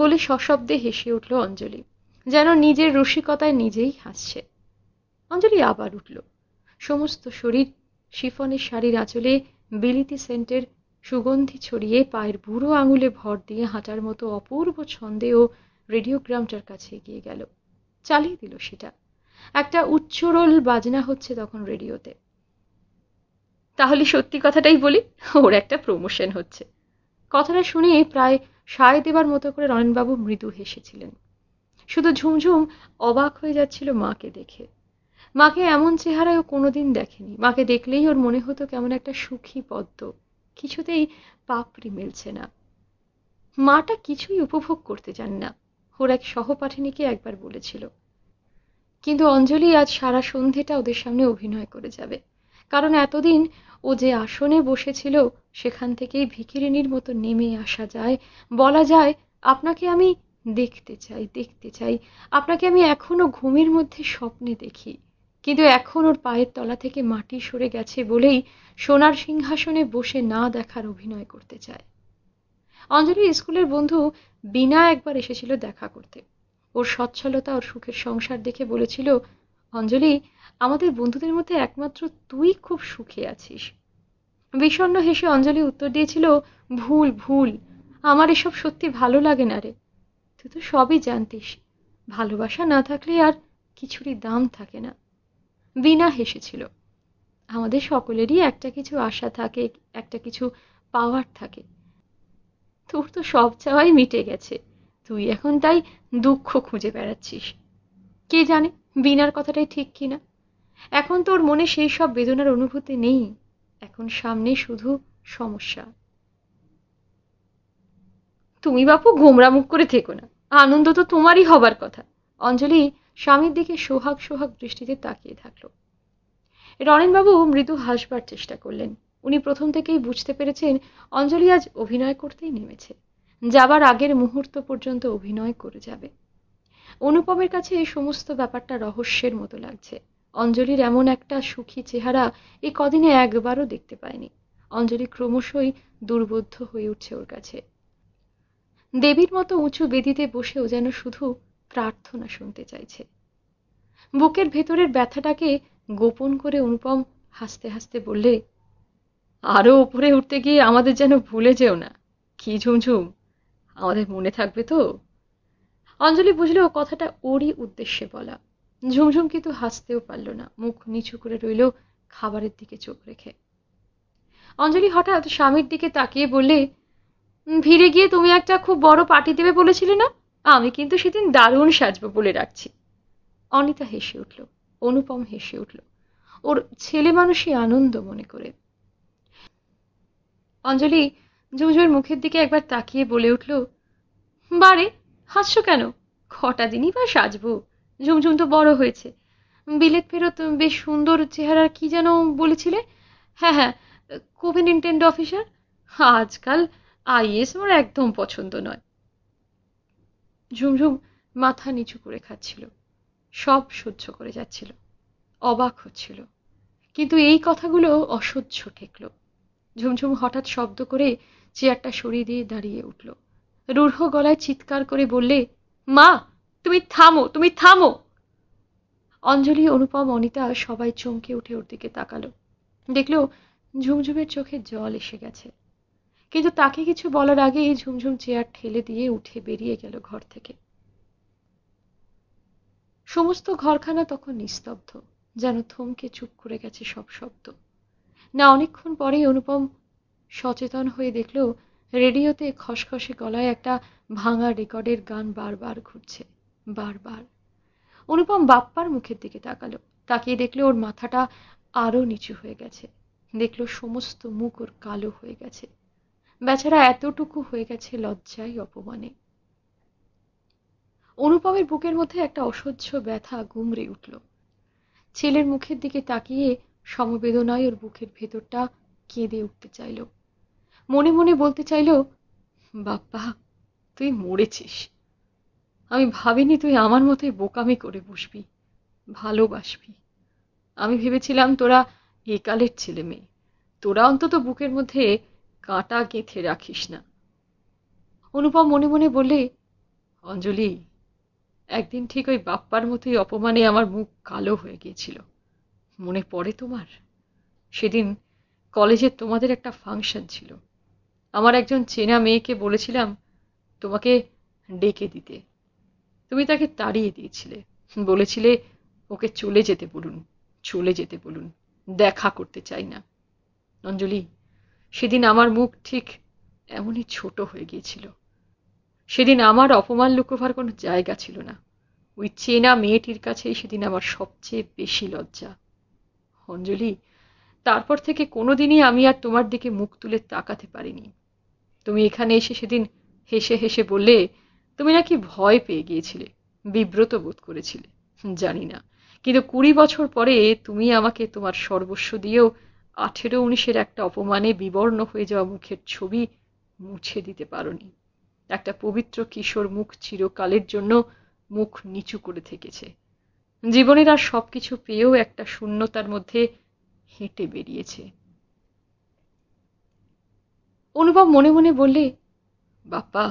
বলে সশব্দে হেসে উঠল অঞ্জলি যেন নিজের রসিকতায় নিজেই হাসছে অঞ্জলি আবার উঠল সমস্ত শরীর শিফনের শাড়ির আঁচলে বিলিতি সেন্টের সুগন্ধি ছড়িয়ে পায়ের বুড়ো আঙুলে ভর দিয়ে হাঁটার মতো অপূর্ব ছন্দে ও রেডিওগ্রামটার কাছে এগিয়ে গেল চালিয়ে দিল সেটা একটা উচ্চরোল বাজনা হচ্ছে তখন রেডিওতে তাহলে সত্যি কথাটাই বলি ওর একটা প্রমোশন হচ্ছে কথাটা শুনে প্রায় সায় দেবার মতো করে রণেনবাবু মৃদু হেসেছিলেন শুধু ঝুমঝুম অবাক হয়ে যাচ্ছিল মাকে দেখে মাকে এমন চেহারায় ও কোনোদিন দেখেনি মাকে দেখলেই ওর মনে হতো কেমন একটা সুখী পদ্ম কিছুতেই পাপড়ি মেলছে না মাটা কিছুই উপভোগ করতে চান না ওর এক সহপাঠিনীকে একবার বলেছিল কিন্তু অঞ্জলি আজ সারা সন্ধেটা ওদের সামনে অভিনয় করে যাবে কারণ এতদিন ও যে আসনে বসেছিল সেখান থেকেই ভিকিরিনীর মতো নেমে আসা যায় বলা যায় আপনাকে আমি দেখতে চাই দেখতে চাই আপনাকে আমি এখনো ঘুমের মধ্যে স্বপ্নে দেখি কিন্তু এখন ওর পায়ের তলা থেকে মাটি সরে গেছে বলেই সোনার সিংহাসনে বসে না দেখার অভিনয় করতে চায় অঞ্জলি স্কুলের বন্ধু বিনা একবার এসেছিল দেখা করতে ওর সচ্ছলতা ওর সুখের সংসার দেখে বলেছিল অঞ্জলি আমাদের বন্ধুদের মধ্যে একমাত্র তুই খুব সুখে আছিস বিষণ্ন হেসে অঞ্জলি উত্তর দিয়েছিল ভুল ভুল আমার এসব সত্যি ভালো লাগে না রে তুই তো সবই জানতিস ভালোবাসা না থাকলে আর কিছুরই দাম থাকে না বিনা হেসেছিল আমাদের সকলেরই একটা কিছু আশা থাকে একটা কিছু পাওয়ার থাকে তোর তো সব চাওয়াই মিটে গেছে তুই এখন তাই দুঃখ খুঁজে বেড়াচ্ছিস কে জানে বিনার কথাটাই ঠিক কিনা এখন তোর মনে সেই সব বেদনার অনুভূতি নেই এখন সামনে শুধু সমস্যা তুমি বাপু গোমরা মুখ করে থেকো না আনন্দ তো তোমারই হবার কথা অঞ্জলি স্বামীর দিকে সোহাগ সোহাগ দৃষ্টিতে তাকিয়ে থাকল রণেনবাবু মৃদু হাসবার চেষ্টা করলেন উনি প্রথম থেকেই বুঝতে পেরেছেন অঞ্জলি আজ অভিনয় করতেই নেমেছে যাবার আগের মুহূর্ত পর্যন্ত অভিনয় করে যাবে অনুপমের কাছে এই সমস্ত ব্যাপারটা রহস্যের মতো লাগছে অঞ্জলির এমন একটা সুখী চেহারা এই কদিনে একবারও দেখতে পায়নি অঞ্জলি ক্রমশই দুর্বোধ্য হয়ে উঠছে ওর কাছে দেবীর মতো উঁচু বেদিতে বসেও যেন শুধু প্রার্থনা শুনতে চাইছে বুকের ভেতরের ব্যথাটাকে গোপন করে অনুপম হাসতে হাসতে বললে আরও উপরে উঠতে গিয়ে আমাদের যেন ভুলে যেও না কি ঝুমঝুম আমাদের মনে থাকবে তো অঞ্জলি বুঝলো কথাটা ওরই উদ্দেশ্যে বলা ঝুমঝুম কিন্তু হাসতেও পারল না মুখ নিচু করে রইল খাবারের দিকে চোখ রেখে অঞ্জলি হঠাৎ স্বামীর দিকে তাকিয়ে বলে ভিড়ে গিয়ে তুমি একটা খুব বড় পার্টি দেবে বলেছিলে না আমি কিন্তু সেদিন দারুণ সাজবো বলে রাখছি অনিতা হেসে উঠল অনুপম হেসে উঠল ওর ছেলে মানুষই আনন্দ মনে করে অঞ্জলি জুজুর মুখের দিকে একবার তাকিয়ে বলে উঠল বারে হাসছো কেন খটা দিনই বা সাজবো ঝুমঝুম তো বড় হয়েছে বিলেত ফেরত বেশ সুন্দর চেহারা কি যেন বলেছিলে হ্যাঁ হ্যাঁ ইন্টেন্ড অফিসার আজকাল আইএস ওর একদম পছন্দ নয় ঝুমঝুম মাথা নিচু করে খাচ্ছিল সব সহ্য করে যাচ্ছিল অবাক হচ্ছিল কিন্তু এই কথাগুলো অসহ্য ঠেকল ঝুমঝুম হঠাৎ শব্দ করে চেয়ারটা সরিয়ে দিয়ে দাঁড়িয়ে উঠল রূঢ় গলায় চিৎকার করে বললে মা তুমি থামো তুমি থামো অঞ্জলি অনুপম অনিতা সবাই চমকে উঠে ওর দিকে তাকালো দেখল ঝুমঝুমের চোখে জল এসে গেছে কিন্তু তাকে কিছু বলার আগে এই ঝুমঝুম চেয়ার ঠেলে দিয়ে উঠে বেরিয়ে গেল ঘর থেকে সমস্ত ঘরখানা তখন নিস্তব্ধ যেন থমকে চুপ করে গেছে সব শব্দ না অনেকক্ষণ পরেই অনুপম সচেতন হয়ে দেখল রেডিওতে খসখসে গলায় একটা ভাঙা রেকর্ডের গান বারবার ঘুরছে বারবার অনুপম বাপ্পার মুখের দিকে তাকালো তাকিয়ে দেখলো ওর মাথাটা আরও নিচু হয়ে গেছে দেখলো সমস্ত মুখ ওর কালো হয়ে গেছে বেচারা এতটুকু হয়ে গেছে লজ্জায় অপমানে অনুপমের বুকের মধ্যে একটা অসহ্য ব্যথা গুমড়ে উঠল ছেলের মুখের দিকে তাকিয়ে সমবেদনায় ওর বুকের ভেতরটা কেঁদে উঠতে চাইল মনে মনে বলতে চাইল বাপ্পা তুই মরেছিস আমি ভাবিনি তুই আমার মতোই বোকামি করে বসবি ভালোবাসবি আমি ভেবেছিলাম তোরা একালের ছেলে মেয়ে তোরা অন্তত বুকের মধ্যে কাঁটা গেঁথে রাখিস না অনুপম মনে মনে বললে অঞ্জলি একদিন ঠিক ওই বাপ্পার মতোই অপমানে আমার মুখ কালো হয়ে গিয়েছিল মনে পড়ে তোমার সেদিন কলেজে তোমাদের একটা ফাংশন ছিল আমার একজন চেনা মেয়েকে বলেছিলাম তোমাকে ডেকে দিতে তুমি তাকে তাড়িয়ে দিয়েছিলে বলেছিলে ওকে চলে যেতে বলুন চলে যেতে বলুন দেখা করতে চাই না অঞ্জলি সেদিন আমার মুখ ঠিক এমনই ছোট হয়ে গিয়েছিল সেদিন আমার অপমান লুকোভার কোনো জায়গা ছিল না ওই চেনা মেয়েটির কাছেই সেদিন আমার সবচেয়ে বেশি লজ্জা অঞ্জলি তারপর থেকে কোনোদিনই আমি আর তোমার দিকে মুখ তুলে তাকাতে পারিনি তুমি এখানে এসে সেদিন হেসে হেসে বললে তুমি নাকি ভয় পেয়ে গিয়েছিলে বিব্রত বোধ করেছিলে জানি না কিন্তু কুড়ি বছর পরে তুমি আমাকে তোমার সর্বস্ব দিয়েও আঠেরো উনিশের একটা অপমানে বিবর্ণ হয়ে যাওয়া মুখের ছবি মুছে দিতে পারোনি একটা পবিত্র কিশোর মুখ চিরকালের জন্য মুখ নিচু করে থেকেছে জীবনের আর সবকিছু পেয়েও একটা শূন্যতার মধ্যে হেঁটে বেরিয়েছে অনুভব মনে মনে বললে বাপ্পা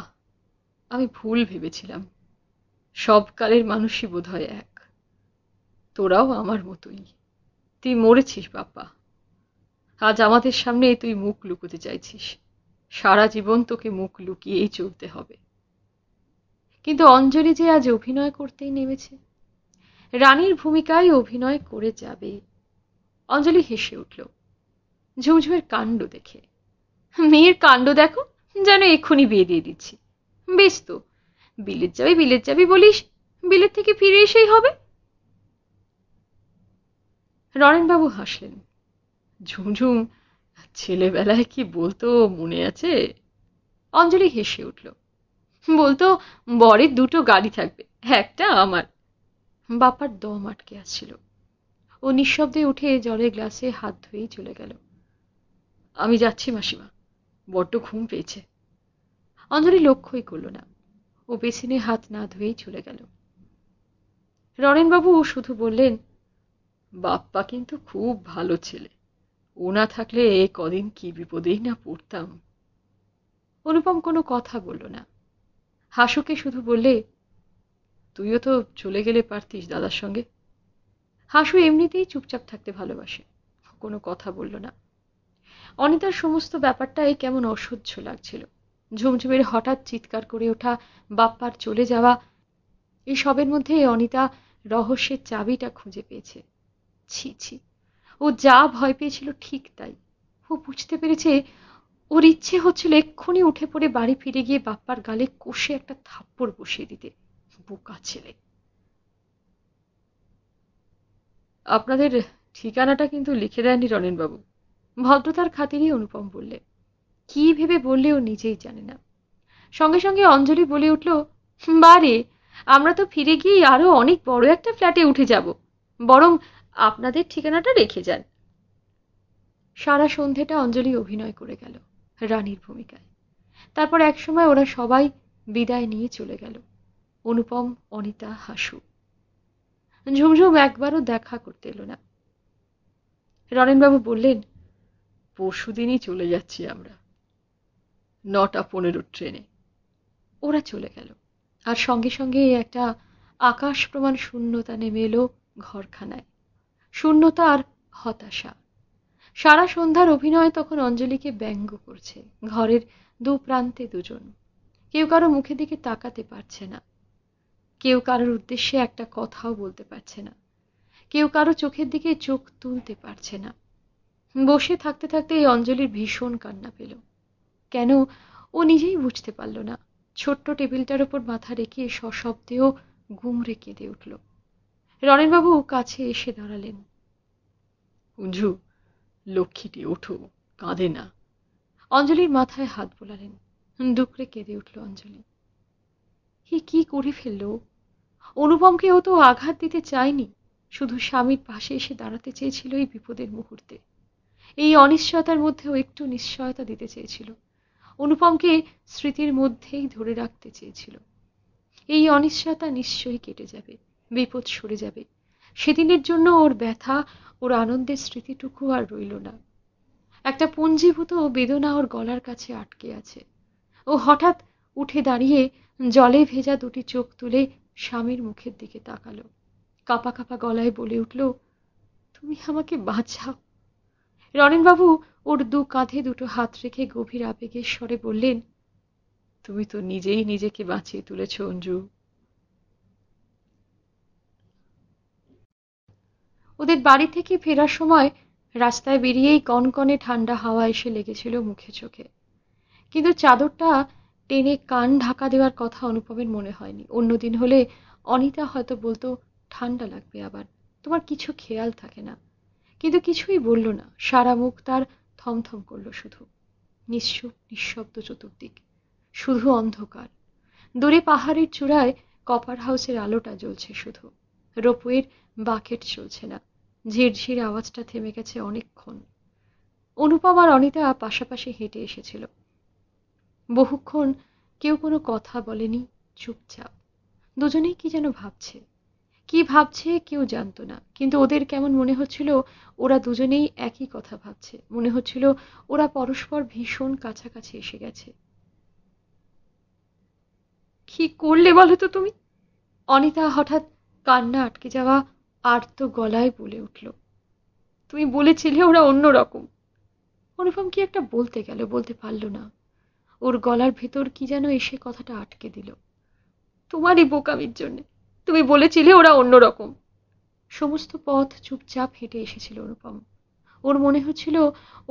আমি ভুল ভেবেছিলাম সব কালের মানুষই বোধ হয় এক তোরাও আমার মতোই তুই মরেছিস বাপ্পা আজ আমাদের সামনে তুই মুখ লুকোতে চাইছিস সারা জীবন তোকে মুখ লুকিয়েই চলতে হবে কিন্তু অঞ্জলি যে আজ অভিনয় করতেই নেমেছে রানীর ভূমিকায় অভিনয় করে যাবে অঞ্জলি হেসে উঠল ঝুমঝুমের কাণ্ড দেখে মেয়ের কাণ্ড দেখো যেন এক্ষুনি বিয়ে দিয়ে দিচ্ছি বেশ তো বিলেত যাবি বিলেত যাবি বলিস বিলেত থেকে ফিরে এসেই হবে রণেনবাবু হাসলেন ঝুমঝুম ছেলেবেলায় কি বলতো মনে আছে অঞ্জলি হেসে উঠল বলতো বরের দুটো গাড়ি থাকবে একটা আমার বাপার দম আটকে আসছিল ও নিঃশব্দে উঠে জলের গ্লাসে হাত ধুয়েই চলে গেল আমি যাচ্ছি মাসিমা বড্ড ঘুম পেয়েছে অঞ্জলি লক্ষ্যই করল না ও বেসিনে হাত না ধুয়েই চলে গেল রণেনবাবু শুধু বললেন বাপ্পা কিন্তু খুব ভালো ছেলে ও না থাকলে এ কদিন কি বিপদেই না পড়তাম অনুপম কোনো কথা বলল না হাসুকে শুধু বললে তুইও তো চলে গেলে পারতিস দাদার সঙ্গে হাসু এমনিতেই চুপচাপ থাকতে ভালোবাসে কোনো কথা বলল না অনিতার সমস্ত ব্যাপারটাই কেমন অসহ্য লাগছিল ঝুমঝুমের হঠাৎ চিৎকার করে ওঠা বাপ্পার চলে যাওয়া এসবের মধ্যে অনিতা রহস্যের চাবিটা খুঁজে পেয়েছে ছি ছি ও যা ভয় পেয়েছিল ঠিক তাই ও বুঝতে পেরেছে ওর ইচ্ছে হচ্ছিল এক্ষুনি উঠে পড়ে বাড়ি ফিরে গিয়ে বাপ্পার গালে কষে একটা থাপ্পড় বসিয়ে দিতে বোকা ছেলে আপনাদের ঠিকানাটা কিন্তু লিখে দেননি রনেনবাবু ভদ্রতার খাতিরই অনুপম বললে কি ভেবে বললে ও নিজেই জানে না সঙ্গে সঙ্গে অঞ্জলি বলে উঠল বারে আমরা তো ফিরে গিয়ে আরও অনেক বড় একটা ফ্ল্যাটে উঠে যাব বরং আপনাদের ঠিকানাটা রেখে যান সারা সন্ধেটা অঞ্জলি অভিনয় করে গেল রানীর ভূমিকায় তারপর একসময় ওরা সবাই বিদায় নিয়ে চলে গেল অনুপম অনিতা হাসু ঝুমঝুম একবারও দেখা করতে এলো না রনেনবাবু বললেন পরশুদিনই চলে যাচ্ছি আমরা নটা পনেরো ট্রেনে ওরা চলে গেল আর সঙ্গে সঙ্গে একটা আকাশ প্রমাণ শূন্যতা নেমে এলো ঘরখানায় শূন্যতা আর হতাশা সারা সন্ধ্যার অভিনয় তখন অঞ্জলিকে ব্যঙ্গ করছে ঘরের দু প্রান্তে দুজন কেউ কারো মুখের দিকে তাকাতে পারছে না কেউ কারোর উদ্দেশ্যে একটা কথাও বলতে পারছে না কেউ কারো চোখের দিকে চোখ তুলতে পারছে না বসে থাকতে থাকতে এই অঞ্জলির ভীষণ কান্না পেল কেন ও নিজেই বুঝতে পারল না ছোট্ট টেবিলটার ওপর মাথা রেখে সশব্দেও গুমরে কেঁদে উঠল রণেনবাবু কাছে এসে দাঁড়ালেন উঞ্জু লক্ষ্মীটি ওঠো কাঁদে না অঞ্জলির মাথায় হাত বোলালেন দুকরে কেঁদে উঠল অঞ্জলি এ কি করে ফেলল অনুপমকে ও তো আঘাত দিতে চায়নি শুধু স্বামীর পাশে এসে দাঁড়াতে চেয়েছিল এই বিপদের মুহূর্তে এই অনিশ্চয়তার মধ্যেও একটু নিশ্চয়তা দিতে চেয়েছিল অনুপমকে স্মৃতির মধ্যেই ধরে রাখতে চেয়েছিল এই অনিশ্চয়তা নিশ্চয়ই কেটে যাবে বিপদ সরে যাবে সেদিনের জন্য ওর ব্যথা ওর আনন্দের স্মৃতিটুকু আর রইল না একটা পুঞ্জীভূত বেদনা ওর গলার কাছে আটকে আছে ও হঠাৎ উঠে দাঁড়িয়ে জলে ভেজা দুটি চোখ তুলে স্বামীর মুখের দিকে তাকালো কাপা কাপা গলায় বলে উঠল তুমি আমাকে বাঁচাও রনেনবাবু ওর দু কাঁধে দুটো হাত রেখে গভীর আবেগের স্বরে বললেন তুমি তো নিজেই নিজেকে বাঁচিয়ে তুলেছ অঞ্জু ওদের বাড়ি থেকে ফেরার সময় রাস্তায় বেরিয়েই কনকনে ঠান্ডা হাওয়া এসে লেগেছিল মুখে চোখে কিন্তু চাদরটা টেনে কান ঢাকা দেওয়ার কথা অনুপমের মনে হয়নি অন্যদিন হলে অনিতা হয়তো বলতো ঠান্ডা লাগবে আবার তোমার কিছু খেয়াল থাকে না কিন্তু কিছুই বলল না সারা মুখ তার থমথম করল শুধু নিশ্চুপ নিঃশব্দ চতুর্দিক শুধু অন্ধকার দূরে পাহাড়ের চূড়ায় কপার হাউসের আলোটা জ্বলছে শুধু রোপওয়ের বাকেট চলছে না ঝিরঝির আওয়াজটা থেমে গেছে অনেকক্ষণ অনুপম আর অনিতা পাশাপাশি হেঁটে এসেছিল বহুক্ষণ কেউ কোনো কথা বলেনি চুপচাপ দুজনেই কি যেন ভাবছে কি ভাবছে কেউ জানতো না কিন্তু ওদের কেমন মনে হচ্ছিল ওরা দুজনেই একই কথা ভাবছে মনে হচ্ছিল ওরা পরস্পর ভীষণ কাছাকাছি এসে গেছে কি করলে বলো তো তুমি অনিতা হঠাৎ কান্না আটকে যাওয়া আর্ত গলায় বলে উঠল তুমি বলেছিলে ওরা অন্যরকম অনুপম কি একটা বলতে গেল বলতে পারল না ওর গলার ভেতর কি যেন এসে কথাটা আটকে দিল তোমারই বোকামির জন্যে তুমি বলেছিলে ওরা অন্যরকম সমস্ত পথ চুপচাপ হেঁটে এসেছিল অনুপম ওর মনে হচ্ছিল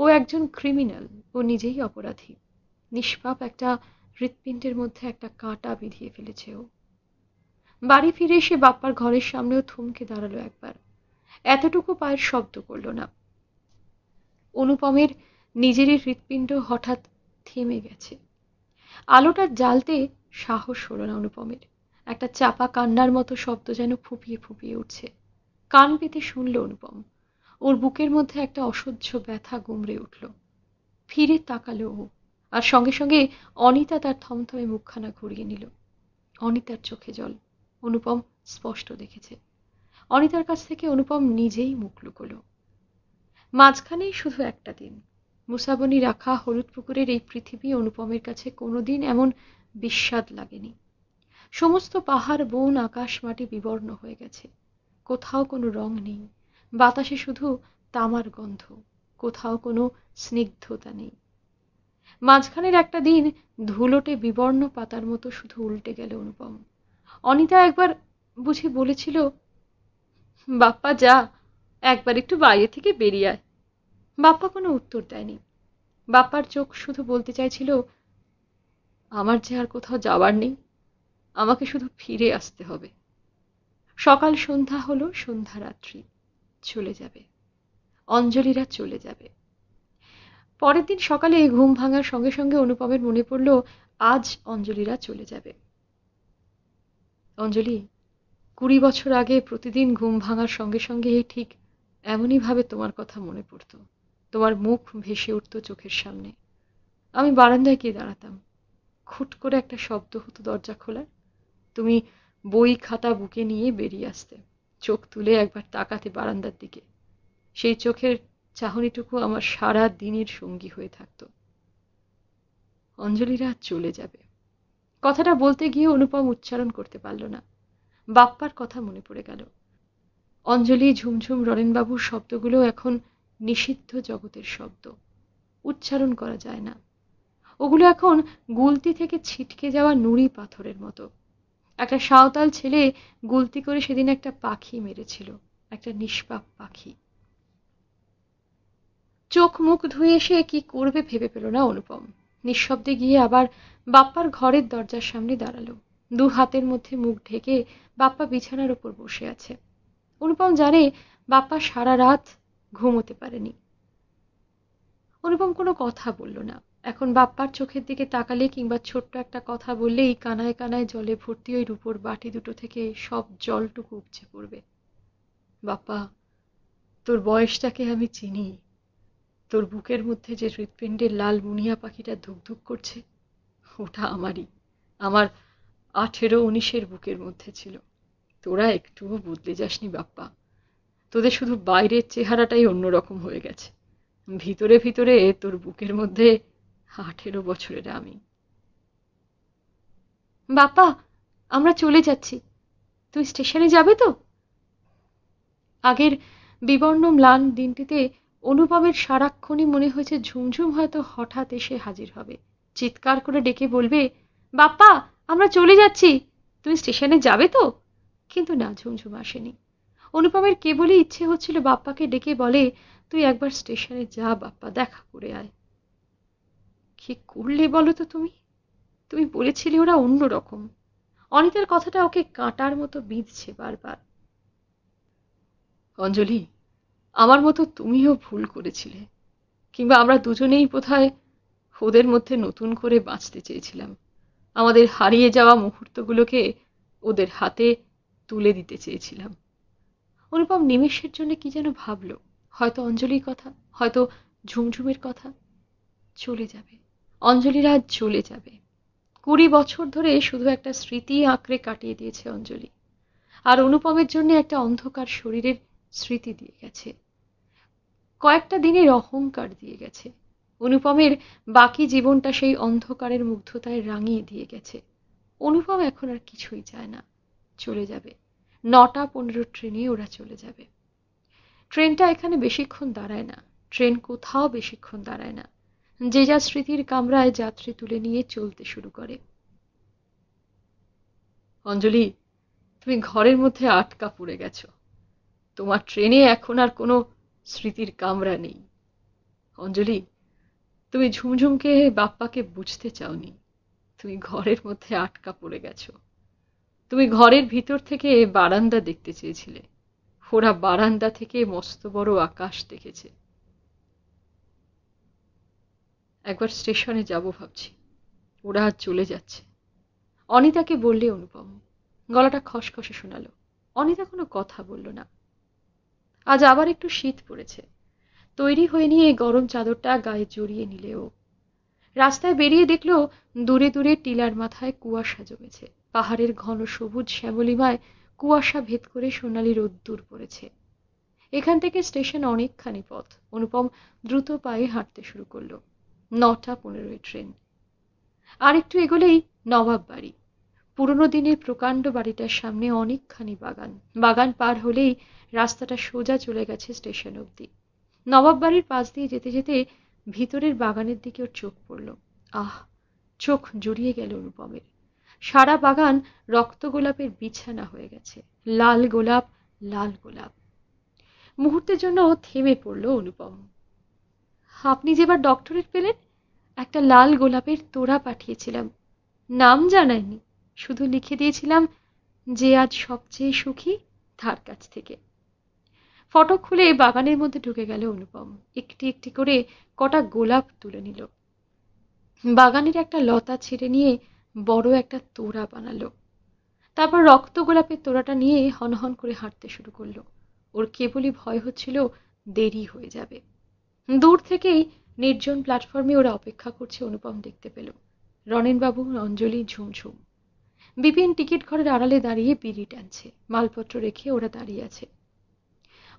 ও একজন ক্রিমিনাল ও নিজেই অপরাধী নিষ্পাপ একটা হৃৎপিণ্ডের মধ্যে একটা কাঁটা বিধিয়ে ফেলেছে ও বাড়ি ফিরে এসে বাপ্পার ঘরের সামনেও থমকে দাঁড়ালো একবার এতটুকু পায়ের শব্দ করল না অনুপমের নিজেরই হৃৎপিণ্ড হঠাৎ থেমে গেছে আলোটা জ্বালতে সাহস হল না অনুপমের একটা চাপা কান্নার মতো শব্দ যেন ফুপিয়ে ফুপিয়ে উঠছে কান পেতে শুনল অনুপম ওর বুকের মধ্যে একটা অসহ্য ব্যথা গুমড়ে উঠল ফিরে তাকালো ও আর সঙ্গে সঙ্গে অনিতা তার থমথমে মুখখানা ঘুরিয়ে নিল অনিতার চোখে জল অনুপম স্পষ্ট দেখেছে অনিতার কাছ থেকে অনুপম নিজেই মুখ লুকোলো মাঝখানেই শুধু একটা দিন মুসাবনি রাখা হলুদ পুকুরের এই পৃথিবী অনুপমের কাছে কোনোদিন এমন বিস্বাদ লাগেনি সমস্ত পাহাড় বন আকাশ মাটি বিবর্ণ হয়ে গেছে কোথাও কোনো রং নেই বাতাসে শুধু তামার গন্ধ কোথাও কোনো স্নিগ্ধতা নেই মাঝখানের একটা দিন ধুলোটে বিবর্ণ পাতার মতো শুধু উল্টে গেল অনুপম অনিতা একবার বুঝে বলেছিল বাপ্পা যা একবার একটু বাইরে থেকে বেরিয়ে আয় বাপ্পা কোনো উত্তর দেয়নি বাপ্পার চোখ শুধু বলতে চাইছিল আমার যে আর কোথাও যাবার নেই আমাকে শুধু ফিরে আসতে হবে সকাল সন্ধ্যা হলো সন্ধ্যা রাত্রি চলে যাবে অঞ্জলিরা চলে যাবে পরের দিন সকালে ঘুম ভাঙার সঙ্গে সঙ্গে অনুপমের মনে পড়ল আজ অঞ্জলিরা চলে যাবে অঞ্জলি কুড়ি বছর আগে প্রতিদিন ঘুম ভাঙার সঙ্গে সঙ্গে ঠিক এমনইভাবে তোমার কথা মনে পড়তো তোমার মুখ ভেসে উঠত চোখের সামনে আমি বারান্দায় গিয়ে দাঁড়াতাম খুট করে একটা শব্দ হতো দরজা খোলার তুমি বই খাতা বুকে নিয়ে বেরিয়ে আসতে চোখ তুলে একবার তাকাতে বারান্দার দিকে সেই চোখের চাহনিটুকু আমার সারা দিনের সঙ্গী হয়ে থাকত অঞ্জলিরা চলে যাবে কথাটা বলতে গিয়ে অনুপম উচ্চারণ করতে পারল না বাপ্পার কথা মনে পড়ে গেল অঞ্জলি ঝুমঝুম রণেনবাবুর শব্দগুলো এখন নিষিদ্ধ জগতের শব্দ উচ্চারণ করা যায় না ওগুলো এখন গুলতি থেকে ছিটকে যাওয়া নুড়ি পাথরের মতো একটা সাঁওতাল ছেলে গুলতি করে সেদিন একটা পাখি মেরেছিল একটা নিষ্পাপ পাখি চোখ মুখ ধুয়ে সে কি করবে ভেবে পেল না অনুপম নিঃশব্দে গিয়ে আবার বাপ্পার ঘরের দরজার সামনে দাঁড়ালো দু হাতের মধ্যে মুখ ঢেকে বাপ্পা বিছানার উপর বসে আছে অনুপম জানে বাপ্পা সারা রাত ঘুমোতে পারেনি অনুপম কোনো কথা বলল না এখন বাপ্পার চোখের দিকে তাকালে কিংবা ছোট্ট একটা কথা বললেই কানায় কানায় জলে ভর্তি ওই রূপোর বাটি দুটো থেকে সব জলটুকু উপচে পড়বে বাপ্পা তোর বয়সটাকে আমি চিনি তোর বুকের মধ্যে যে হৃৎপিণ্ডের লাল মুনিয়া পাখিটা ধুকধুক করছে ওটা আমারই আমার আঠেরো উনিশের বুকের মধ্যে ছিল তোরা একটুও বদলে যাসনি বাপ্পা তোদের শুধু বাইরের চেহারাটাই অন্যরকম হয়ে গেছে ভিতরে ভিতরে তোর বুকের মধ্যে আঠেরো বছরের আমি বাপা আমরা চলে যাচ্ছি তুই স্টেশনে যাবে তো আগের বিবর্ণ ম্লান দিনটিতে অনুপমের সারাক্ষণই মনে হয়েছে ঝুমঝুম হয়তো হঠাৎ এসে হাজির হবে চিৎকার করে ডেকে বলবে বাপ্পা আমরা চলে যাচ্ছি তুমি স্টেশনে যাবে তো কিন্তু না ঝুমঝুম আসেনি অনুপমের কেবলই ইচ্ছে হচ্ছিল বাপ্পাকে ডেকে বলে তুই একবার স্টেশনে যা বাপ্পা দেখা করে আয় কি করলে বলো তো তুমি তুমি বলেছিলে ওরা অন্য রকম অনিতার কথাটা ওকে কাঁটার মতো বিঁধছে বারবার অঞ্জলি আমার মতো তুমিও ভুল করেছিলে কিংবা আমরা দুজনেই বোধহয় ওদের মধ্যে নতুন করে বাঁচতে চেয়েছিলাম আমাদের হারিয়ে যাওয়া মুহূর্তগুলোকে ওদের হাতে তুলে দিতে চেয়েছিলাম অনুপম নিমেষের জন্য কি যেন ভাবল হয়তো অঞ্জলির কথা হয়তো ঝুমঝুমের কথা চলে যাবে অঞ্জলির আজ চলে যাবে কুড়ি বছর ধরে শুধু একটা স্মৃতি আঁকড়ে কাটিয়ে দিয়েছে অঞ্জলি আর অনুপমের জন্য একটা অন্ধকার শরীরের স্মৃতি দিয়ে গেছে কয়েকটা দিনের অহংকার দিয়ে গেছে অনুপমের বাকি জীবনটা সেই অন্ধকারের মুগ্ধতায় রাঙিয়ে দিয়ে গেছে অনুপম এখন আর কিছুই চায় না চলে যাবে নটা পনেরো ট্রেনে ওরা চলে যাবে ট্রেনটা এখানে বেশিক্ষণ দাঁড়ায় না ট্রেন কোথাও বেশিক্ষণ দাঁড়ায় না যে যা স্মৃতির কামরায় যাত্রী তুলে নিয়ে চলতে শুরু করে অঞ্জলি তুমি ঘরের মধ্যে আটকা পড়ে গেছ তোমার ট্রেনে এখন আর কোনো স্মৃতির কামরা নেই অঞ্জলি তুমি ঝুমঝুমকে বাপ্পাকে বুঝতে চাওনি তুমি ঘরের মধ্যে আটকা পড়ে গেছো তুমি ঘরের ভিতর থেকে বারান্দা দেখতে চেয়েছিলে ওরা বারান্দা থেকে মস্ত বড় আকাশ দেখেছে একবার স্টেশনে যাব ভাবছি ওরা চলে যাচ্ছে অনিতাকে বললে অনুপম গলাটা খসখসে শোনালো অনিতা কোনো কথা বলল না আজ আবার একটু শীত পড়েছে তৈরি হয়ে নিয়ে গরম চাদরটা গায়ে জড়িয়ে নিলেও রাস্তায় বেরিয়ে দেখল দূরে দূরে টিলার মাথায় কুয়াশা জমেছে পাহাড়ের ঘন সবুজ শ্যামলিমায় কুয়াশা ভেদ করে সোনালি রোদ্দুর পড়েছে এখান থেকে স্টেশন অনেকখানি পথ অনুপম দ্রুত পায়ে হাঁটতে শুরু করল নটা পনেরোই ট্রেন আর একটু এগোলেই নবাব বাড়ি পুরনো দিনের প্রকাণ্ড বাড়িটার সামনে অনেকখানি বাগান বাগান পার হলেই রাস্তাটা সোজা চলে গেছে স্টেশন অবধি নবাব বাড়ির পাশ দিয়ে যেতে যেতে ভিতরের বাগানের দিকে ওর চোখ পড়ল আহ চোখ জড়িয়ে গেল অনুপমের সারা বাগান রক্ত গোলাপের বিছানা হয়ে গেছে লাল গোলাপ লাল গোলাপ মুহূর্তের জন্য থেমে পড়ল অনুপম আপনি যেবার ডক্টরেট পেলেন একটা লাল গোলাপের তোড়া পাঠিয়েছিলাম নাম জানায়নি শুধু লিখে দিয়েছিলাম যে আজ সবচেয়ে সুখী তার কাছ থেকে ফটক খুলে বাগানের মধ্যে ঢুকে গেল অনুপম একটি একটি করে কটা গোলাপ তুলে নিল বাগানের একটা লতা ছেড়ে নিয়ে বড় একটা তোড়া বানালো তারপর রক্ত গোলাপের তোড়াটা নিয়ে হনহন করে হাঁটতে শুরু করলো ওর কেবলই ভয় হচ্ছিল দেরি হয়ে যাবে দূর থেকেই নির্জন প্ল্যাটফর্মে ওরা অপেক্ষা করছে অনুপম দেখতে পেল রনেনবাবু অঞ্জলি ঝুমঝুম বিপিন টিকিট ঘরের আড়ালে দাঁড়িয়ে বিড়ি টানছে মালপত্র রেখে ওরা দাঁড়িয়ে আছে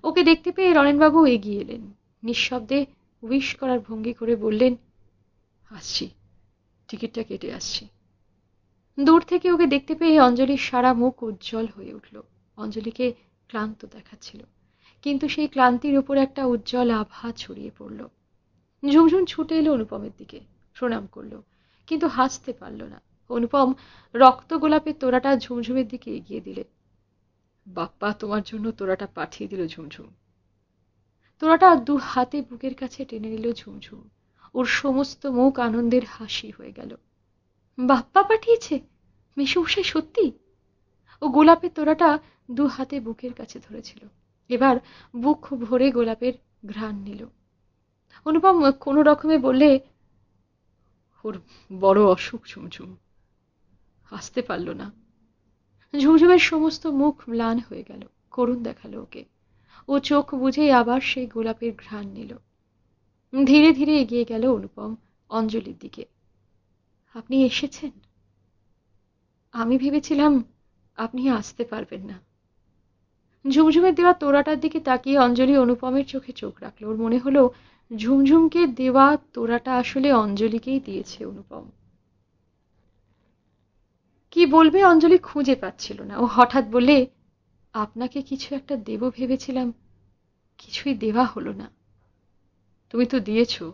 ওকে দেখতে পেয়ে রনেনবাবু এগিয়ে এলেন নিঃশব্দে উইশ করার ভঙ্গি করে বললেন আসছি টিকিটটা কেটে আসছি দূর থেকে ওকে দেখতে পেয়ে অঞ্জলির সারা মুখ উজ্জ্বল হয়ে উঠল অঞ্জলিকে ক্লান্ত দেখাচ্ছিল কিন্তু সেই ক্লান্তির উপর একটা উজ্জ্বল আভা ছড়িয়ে পড়ল ঝুমঝুম ছুটে এলো অনুপমের দিকে প্রণাম করল কিন্তু হাসতে পারল না অনুপম রক্ত গোলাপের তোরাটা ঝুমঝুমের দিকে এগিয়ে দিলে বাপ্পা তোমার জন্য তোরাটা পাঠিয়ে দিল ঝুমঝুম তোরাটা দু হাতে বুকের কাছে টেনে নিল ঝুমঝুম ওর সমস্ত মুখ আনন্দের হাসি হয়ে গেল বাপ্পা পাঠিয়েছে মেসৌসাই সত্যি ও গোলাপের তোড়াটা দু হাতে বুকের কাছে ধরেছিল এবার বুক ভরে গোলাপের ঘ্রাণ নিল অনুপম কোনো রকমে বললে ওর বড় অসুখ ঝুমঝুম হাসতে পারল না ঝুমঝুমের সমস্ত মুখ ম্লান হয়ে গেল করুণ দেখালো ওকে ও চোখ বুঝে আবার সেই গোলাপের ঘ্রাণ নিল ধীরে ধীরে এগিয়ে গেল অনুপম অঞ্জলির দিকে আপনি এসেছেন আমি ভেবেছিলাম আপনি আসতে পারবেন না ঝুমঝুমের দেওয়া তোড়াটার দিকে তাকিয়ে অঞ্জলি অনুপমের চোখে চোখ রাখল ওর মনে হলো ঝুমঝুমকে দেওয়া তোড়াটা আসলে অঞ্জলিকেই দিয়েছে অনুপম কি বলবে অঞ্জলি খুঁজে পাচ্ছিল না ও হঠাৎ বলে আপনাকে কিছু একটা দেব ভেবেছিলাম কিছুই দেওয়া হলো না তুমি তো দিয়েছো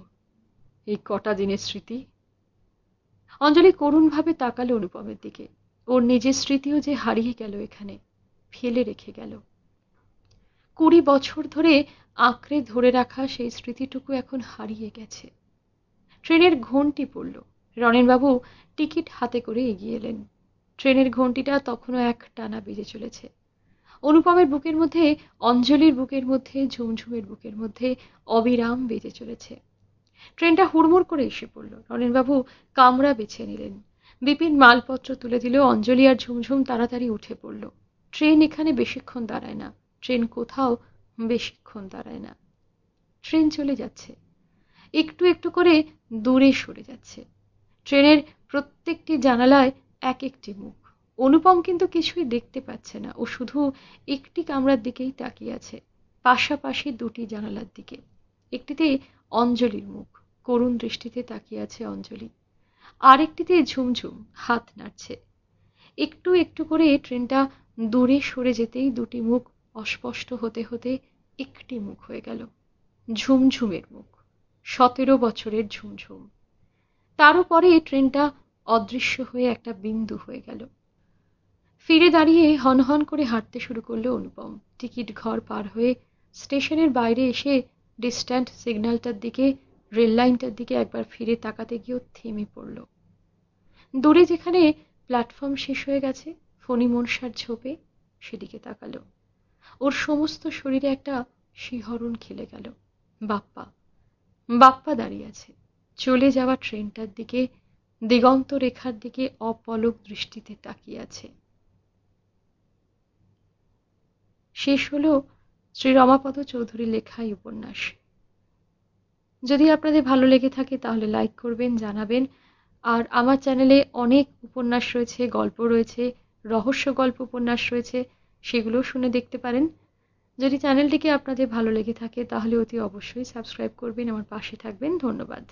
এই কটা দিনের স্মৃতি অঞ্জলি করুণভাবে তাকালো অনুপমের দিকে ওর নিজের স্মৃতিও যে হারিয়ে গেল এখানে ফেলে রেখে গেল কুড়ি বছর ধরে আঁকড়ে ধরে রাখা সেই স্মৃতিটুকু এখন হারিয়ে গেছে ট্রেনের ঘন্টি পড়ল রনেনবাবু টিকিট হাতে করে এগিয়ে এলেন ট্রেনের ঘন্টিটা তখনও এক টানা বেজে চলেছে অনুপমের বুকের মধ্যে অঞ্জলির বুকের মধ্যে ঝুমঝুমের বুকের মধ্যে অবিরাম বেজে চলেছে ট্রেনটা হুড়মুড় করে এসে পড়ল নরেনবাবু কামরা বেছে নিলেন বিপিন মালপত্র তুলে দিল অঞ্জলি আর ঝুমঝুম তাড়াতাড়ি উঠে পড়ল ট্রেন এখানে বেশিক্ষণ দাঁড়ায় না ট্রেন কোথাও বেশিক্ষণ দাঁড়ায় না ট্রেন চলে যাচ্ছে একটু একটু করে দূরে সরে যাচ্ছে ট্রেনের প্রত্যেকটি জানালায় এক একটি মুখ অনুপম কিন্তু কিছুই দেখতে পাচ্ছে না ও শুধু একটি কামরার দিকেই তাকিয়ে আছে পাশাপাশি দুটি জানালার দিকে একটিতে অঞ্জলির মুখ করুণ দৃষ্টিতে তাকিয়ে আছে অঞ্জলি আরেকটিতে ঝুমঝুম হাত নাড়ছে একটু একটু করে ট্রেনটা দূরে সরে যেতেই দুটি মুখ অস্পষ্ট হতে হতে একটি মুখ হয়ে গেল ঝুমঝুমের মুখ সতেরো বছরের ঝুমঝুম তারও পরে ট্রেনটা অদৃশ্য হয়ে একটা বিন্দু হয়ে গেল ফিরে দাঁড়িয়ে হনহন করে হাঁটতে শুরু করলো অনুপম টিকিট ঘর পার হয়ে স্টেশনের বাইরে এসে ডিস্ট্যান্ট সিগন্যালটার দিকে রেললাইনটার দিকে একবার ফিরে তাকাতে গিয়েও থেমে পড়ল দূরে যেখানে প্ল্যাটফর্ম শেষ হয়ে গেছে ফণি মনসার ঝোপে সেদিকে তাকালো ওর সমস্ত শরীরে একটা শিহরণ খেলে গেল বাপ্পা বাপ্পা দাঁড়িয়ে আছে চলে যাওয়া ট্রেনটার দিকে দিগন্ত রেখার দিকে অপলক দৃষ্টিতে তাকিয়ে আছে শেষ হলো শ্রী রমাপদ চৌধুরী লেখা এই উপন্যাস যদি আপনাদের ভালো লেগে থাকে তাহলে লাইক করবেন জানাবেন আর আমার চ্যানেলে অনেক উপন্যাস রয়েছে গল্প রয়েছে রহস্য গল্প উপন্যাস রয়েছে সেগুলো শুনে দেখতে পারেন যদি চ্যানেলটিকে আপনাদের ভালো লেগে থাকে তাহলে অতি অবশ্যই সাবস্ক্রাইব করবেন আমার পাশে থাকবেন ধন্যবাদ